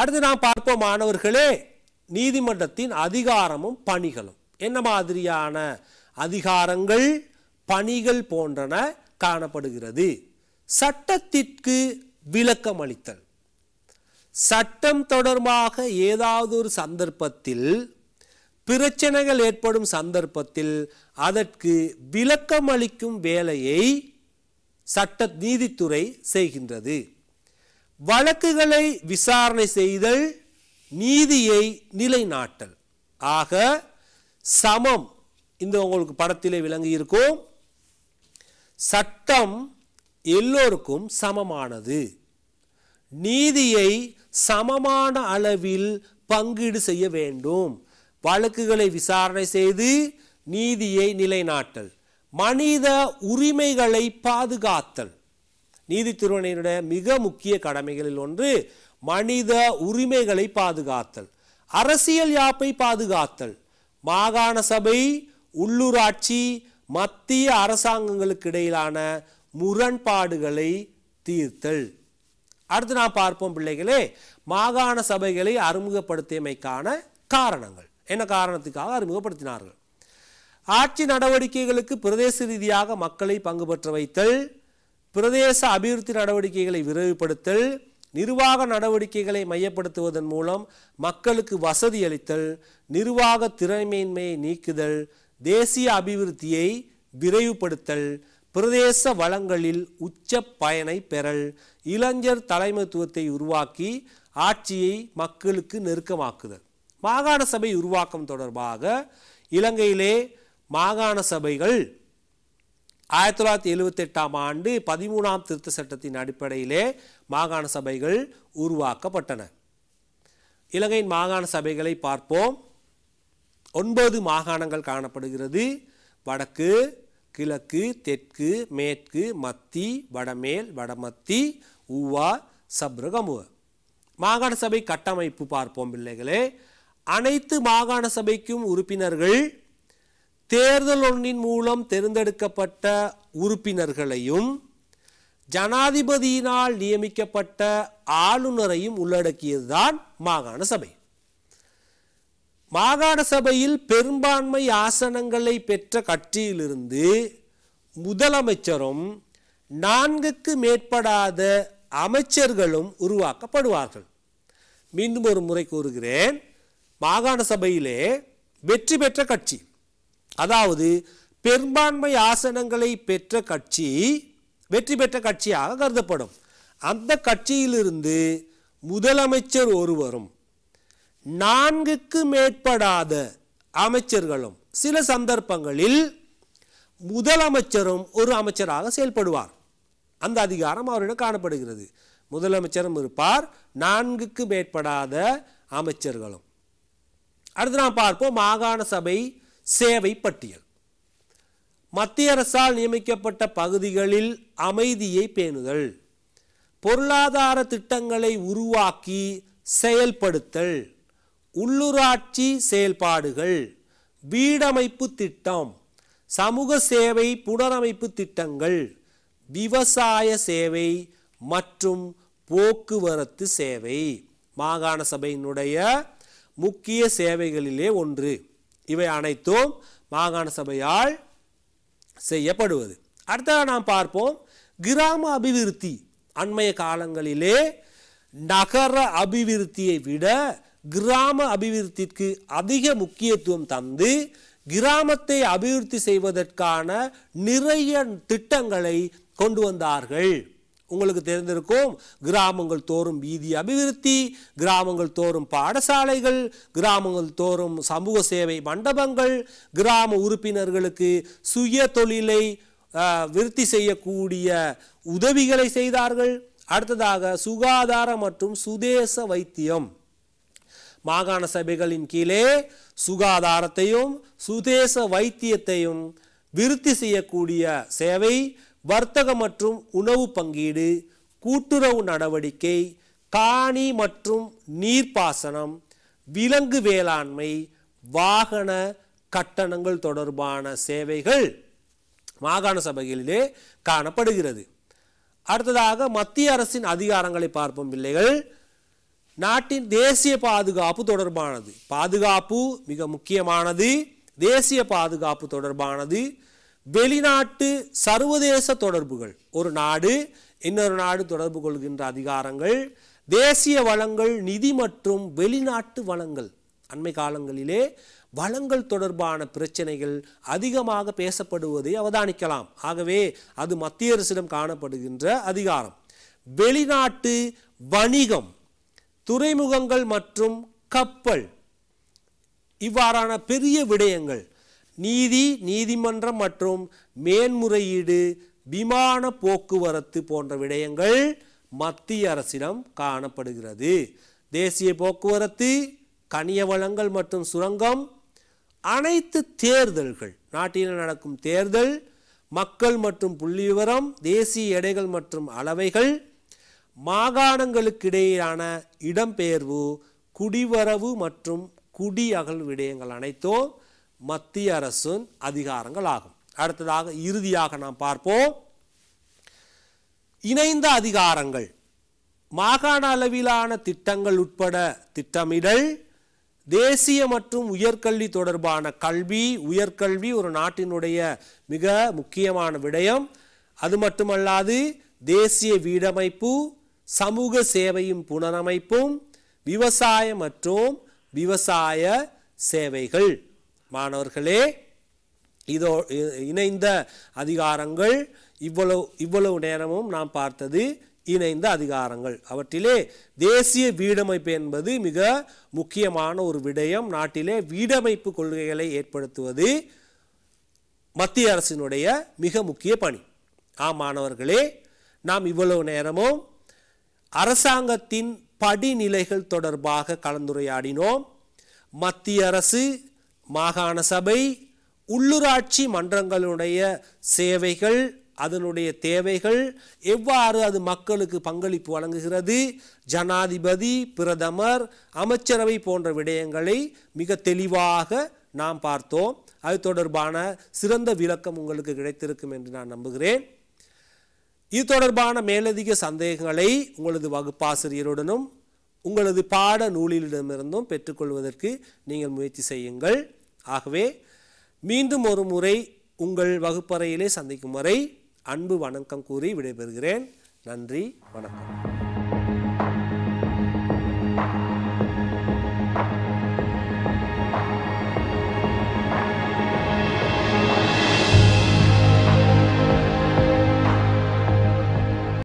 Speaker 1: அடுத்து நாம் பார்ப்போம் மாணவர்களே நீதிமன்றத்தின் அதிகாரமும் பணிகளும் என்ன மாதிரியான அதிகாரங்கள் பணிகள் போன்றன காணப்படுகிறது சட்டத்திற்கு விளக்கம் அளித்தல் சட்டம் தொடர்பாக ஏதாவது ஒரு சந்தர்ப்பத்தில் பிரச்சனைகள் ஏற்படும் சந்தர்ப்பத்தில் அதற்கு விளக்கமளிக்கும் வேலையை சட்ட நீதித்துறை செய்கின்றது வழக்குகளை விசாரணை செய்தல் நீதியை நிலைநாட்டல் ஆக சமம் இந்த உங்களுக்கு படத்திலே விளங்கி இருக்கும் சட்டம் எல்லோருக்கும் சமமானது நீதியை சமமான அளவில் பங்கீடு செய்ய வேண்டும் வழக்குகளை விசாரணை செய்து நீதியை நிலைநாட்டல் மனித உரிமைகளை பாதுகாத்தல் நீதித்துறையினுடைய மிக முக்கிய கடமைகளில் ஒன்று மனித உரிமைகளை பாதுகாத்தல் அரசியல் யாப்பை பாதுகாத்தல் மாகாண சபை உள்ளூராட்சி மத்திய அரசாங்கங்களுக்கு இடையிலான முரண்பாடுகளை தீர்த்தல் அடுத்து நாம் பார்ப்போம் பிள்ளைகளே மாகாண சபைகளை அறிமுகப்படுத்தியமைக்கான காரணங்கள் என்ன காரணத்துக்காக அறிமுகப்படுத்தினார்கள் ஆட்சி நடவடிக்கைகளுக்கு பிரதேச ரீதியாக மக்களை பங்கு பெற்று வைத்தல் பிரதேச அபிவிருத்தி நடவடிக்கைகளை விரைவுபடுத்தல் நிர்வாக நடவடிக்கைகளை மையப்படுத்துவதன் மூலம் மக்களுக்கு வசதி அளித்தல் நிர்வாக திறமையின்மையை நீக்குதல் தேசிய அபிவிருத்தியை விரைவுபடுத்தல் பிரதேச வளங்களில் உச்ச பயனை பெறல் இளைஞர் தலைமைத்துவத்தை உருவாக்கி ஆட்சியை மக்களுக்கு நெருக்கமாக்குதல் மாகாண சபை உருவாக்கம் தொடர்பாக இலங்கையிலே மாகாண சபைகள் ஆயிரத்தி தொள்ளாயிரத்தி எழுவத்தெட்டாம் ஆண்டு பதிமூணாம் திருத்த சட்டத்தின் அடிப்படையிலே மாகாண சபைகள் உருவாக்கப்பட்டன இலங்கையின் மாகாண சபைகளை பார்ப்போம் ஒன்பது மாகாணங்கள் காணப்படுகிறது வடக்கு கிழக்கு தெற்கு மேற்கு மத்தி வடமேல் வடமத்தி ஊவா சப்ரகமுவ மாகாண சபை கட்டமைப்பு பார்ப்போம் பிள்ளைகளே அனைத்து மாகாண சபைக்கும் உறுப்பினர்கள் தேர்தல் ஒன்றின் மூலம் தேர்ந்தெடுக்கப்பட்ட உறுப்பினர்களையும் ஜனாதிபதியினால் நியமிக்கப்பட்ட ஆளுநரையும் உள்ளடக்கியதுதான் மாகாண சபை மாகாண சபையில் பெரும்பான்மை ஆசனங்களை பெற்ற கட்சியிலிருந்து முதலமைச்சரும் நான்குக்கு மேற்படாத அமைச்சர்களும் உருவாக்கப்படுவார்கள் மீண்டும் ஒரு முறை கூறுகிறேன் மாகாண சபையிலே வெற்றி பெற்ற கட்சி அதாவது பெரும்பான்மை ஆசனங்களை பெற்ற கட்சி வெற்றி பெற்ற கட்சியாக கருதப்படும் அந்த கட்சியிலிருந்து முதலமைச்சர் ஒருவரும் நான்குக்கு மேற்படாத அமைச்சர்களும் சில சந்தர்ப்பங்களில் முதலமைச்சரும் ஒரு அமைச்சராக செயல்படுவார் அந்த அதிகாரம் அவரிடம் காணப்படுகிறது முதலமைச்சரும் இருப்பார் நான்குக்கு மேற்படாத அமைச்சர்களும் அடுத்து நாம் பார்ப்போம் மாகாண சபை சேவை பட்டியல் மத்திய அரசால் நியமிக்கப்பட்ட பகுதிகளில் அமைதியை பேணுதல் பொருளாதார திட்டங்களை உருவாக்கி செயல்படுத்தல் உள்ளூராட்சி செயல்பாடுகள் வீடமைப்பு திட்டம் சமூக சேவை புனரமைப்பு திட்டங்கள் விவசாய சேவை மற்றும் போக்குவரத்து சேவை மாகாண சபையினுடைய முக்கிய சேவைகளிலே ஒன்று இவை அனைத்தும் மாகாண சபையால் செய்யப்படுவது அடுத்ததாக நாம் பார்ப்போம் கிராம அபிவிருத்தி அண்மைய காலங்களிலே நகர அபிவிருத்தியை விட கிராம அபிவிருத்திக்கு அதிக முக்கியத்துவம் தந்து கிராமத்தை அபிவிருத்தி செய்வதற்கான நிறைய திட்டங்களை கொண்டு வந்தார்கள் உங்களுக்கு தெரிந்திருக்கும் கிராமங்கள் தோறும் வீதி அபிவிருத்தி கிராமங்கள் தோறும் பாடசாலைகள் கிராமங்கள் தோறும் சமூக சேவை மண்டபங்கள் கிராம உறுப்பினர்களுக்கு சுய தொழிலை விருத்தி செய்யக்கூடிய உதவிகளை செய்தார்கள் அடுத்ததாக சுகாதார மற்றும் சுதேச வைத்தியம் மாகாண சபைகளின் கீழே சுகாதாரத்தையும் சுதேச வைத்தியத்தையும் விருத்தி செய்யக்கூடிய சேவை வர்த்தக மற்றும் உணவு பங்கீடு கூட்டுறவு நடவடிக்கை காணி மற்றும் நீர்ப்பாசனம் விலங்கு வேளாண்மை வாகன கட்டணங்கள் தொடர்பான சேவைகள் மாகாண சபைகளிலே காணப்படுகிறது அடுத்ததாக மத்திய அரசின் அதிகாரங்களை பார்ப்போம் பிள்ளைகள் நாட்டின் தேசிய பாதுகாப்பு தொடர்பானது பாதுகாப்பு மிக முக்கியமானது தேசிய பாதுகாப்பு தொடர்பானது வெளிநாட்டு சர்வதேச தொடர்புகள் ஒரு நாடு இன்னொரு நாடு தொடர்பு கொள்கின்ற அதிகாரங்கள் தேசிய வளங்கள் நிதி மற்றும் வெளிநாட்டு வளங்கள் அண்மை காலங்களிலே வளங்கள் தொடர்பான பிரச்சனைகள் அதிகமாக பேசப்படுவதை அவதானிக்கலாம் ஆகவே அது மத்திய அரசிடம் காணப்படுகின்ற அதிகாரம் வெளிநாட்டு வணிகம் துறைமுகங்கள் மற்றும் கப்பல் இவ்வாறான பெரிய விடயங்கள் நீதி நீதிமன்றம் மற்றும் மேன்முறையீடு விமான போக்குவரத்து போன்ற விடயங்கள் மத்திய அரசிடம் காணப்படுகிறது தேசிய போக்குவரத்து கனிய வளங்கள் மற்றும் சுரங்கம் அனைத்து தேர்தல்கள் நாட்டில் நடக்கும் தேர்தல் மக்கள் மற்றும் புள்ளிவிவரம் தேசிய எடைகள் மற்றும் அளவைகள் மாகாணங்களுக்கு இடையிலான இடம்பெயர்வு குடிவரவு மற்றும் குடியகல் விடயங்கள் அனைத்தும் மத்திய அரசின் அதிகாரங்கள் ஆகும் அடுத்ததாக இறுதியாக நாம் பார்ப்போம் இணைந்த அதிகாரங்கள் மாகாண அளவிலான திட்டங்கள் உட்பட திட்டமிடல் தேசிய மற்றும் உயர்கல்வி தொடர்பான கல்வி உயர்கல்வி ஒரு நாட்டினுடைய மிக முக்கியமான விடயம் அது மட்டுமல்லாது தேசிய வீடமைப்பு சமூக சேவையும் புனரமைப்பும் விவசாய மற்றும் விவசாய சேவைகள் மாணவர்களே இதோ இணைந்த அதிகாரங்கள் இவ்வளவு இவ்வளவு நேரமும் நாம் பார்த்தது இணைந்த அதிகாரங்கள் அவற்றிலே தேசிய வீடமைப்பு என்பது மிக முக்கியமான ஒரு விடயம் நாட்டிலே வீடமைப்பு கொள்கைகளை ஏற்படுத்துவது மத்திய அரசினுடைய மிக முக்கிய பணி ஆ மாணவர்களே நாம் இவ்வளவு நேரமும் அரசாங்கத்தின் படிநிலைகள் தொடர்பாக கலந்துரையாடினோம் மத்திய அரசு மாகாண சபை உள்ளூராட்சி மன்றங்களுடைய சேவைகள் அதனுடைய தேவைகள் எவ்வாறு அது மக்களுக்கு பங்களிப்பு வழங்குகிறது ஜனாதிபதி பிரதமர் அமைச்சரவை போன்ற விடயங்களை மிக தெளிவாக நாம் பார்த்தோம் அது தொடர்பான சிறந்த விளக்கம் உங்களுக்கு கிடைத்திருக்கும் என்று நான் நம்புகிறேன் இது தொடர்பான மேலதிக சந்தேகங்களை உங்களது வகுப்பாசிரியருடனும் உங்களது பாட நூலிலிடமிருந்தும் பெற்றுக்கொள்வதற்கு நீங்கள் முயற்சி செய்யுங்கள் ஆகவே மீண்டும் ஒரு முறை உங்கள் வகுப்பறையிலே சந்திக்கும் வரை அன்பு வணக்கம் கூறி விடைபெறுகிறேன் நன்றி வணக்கம்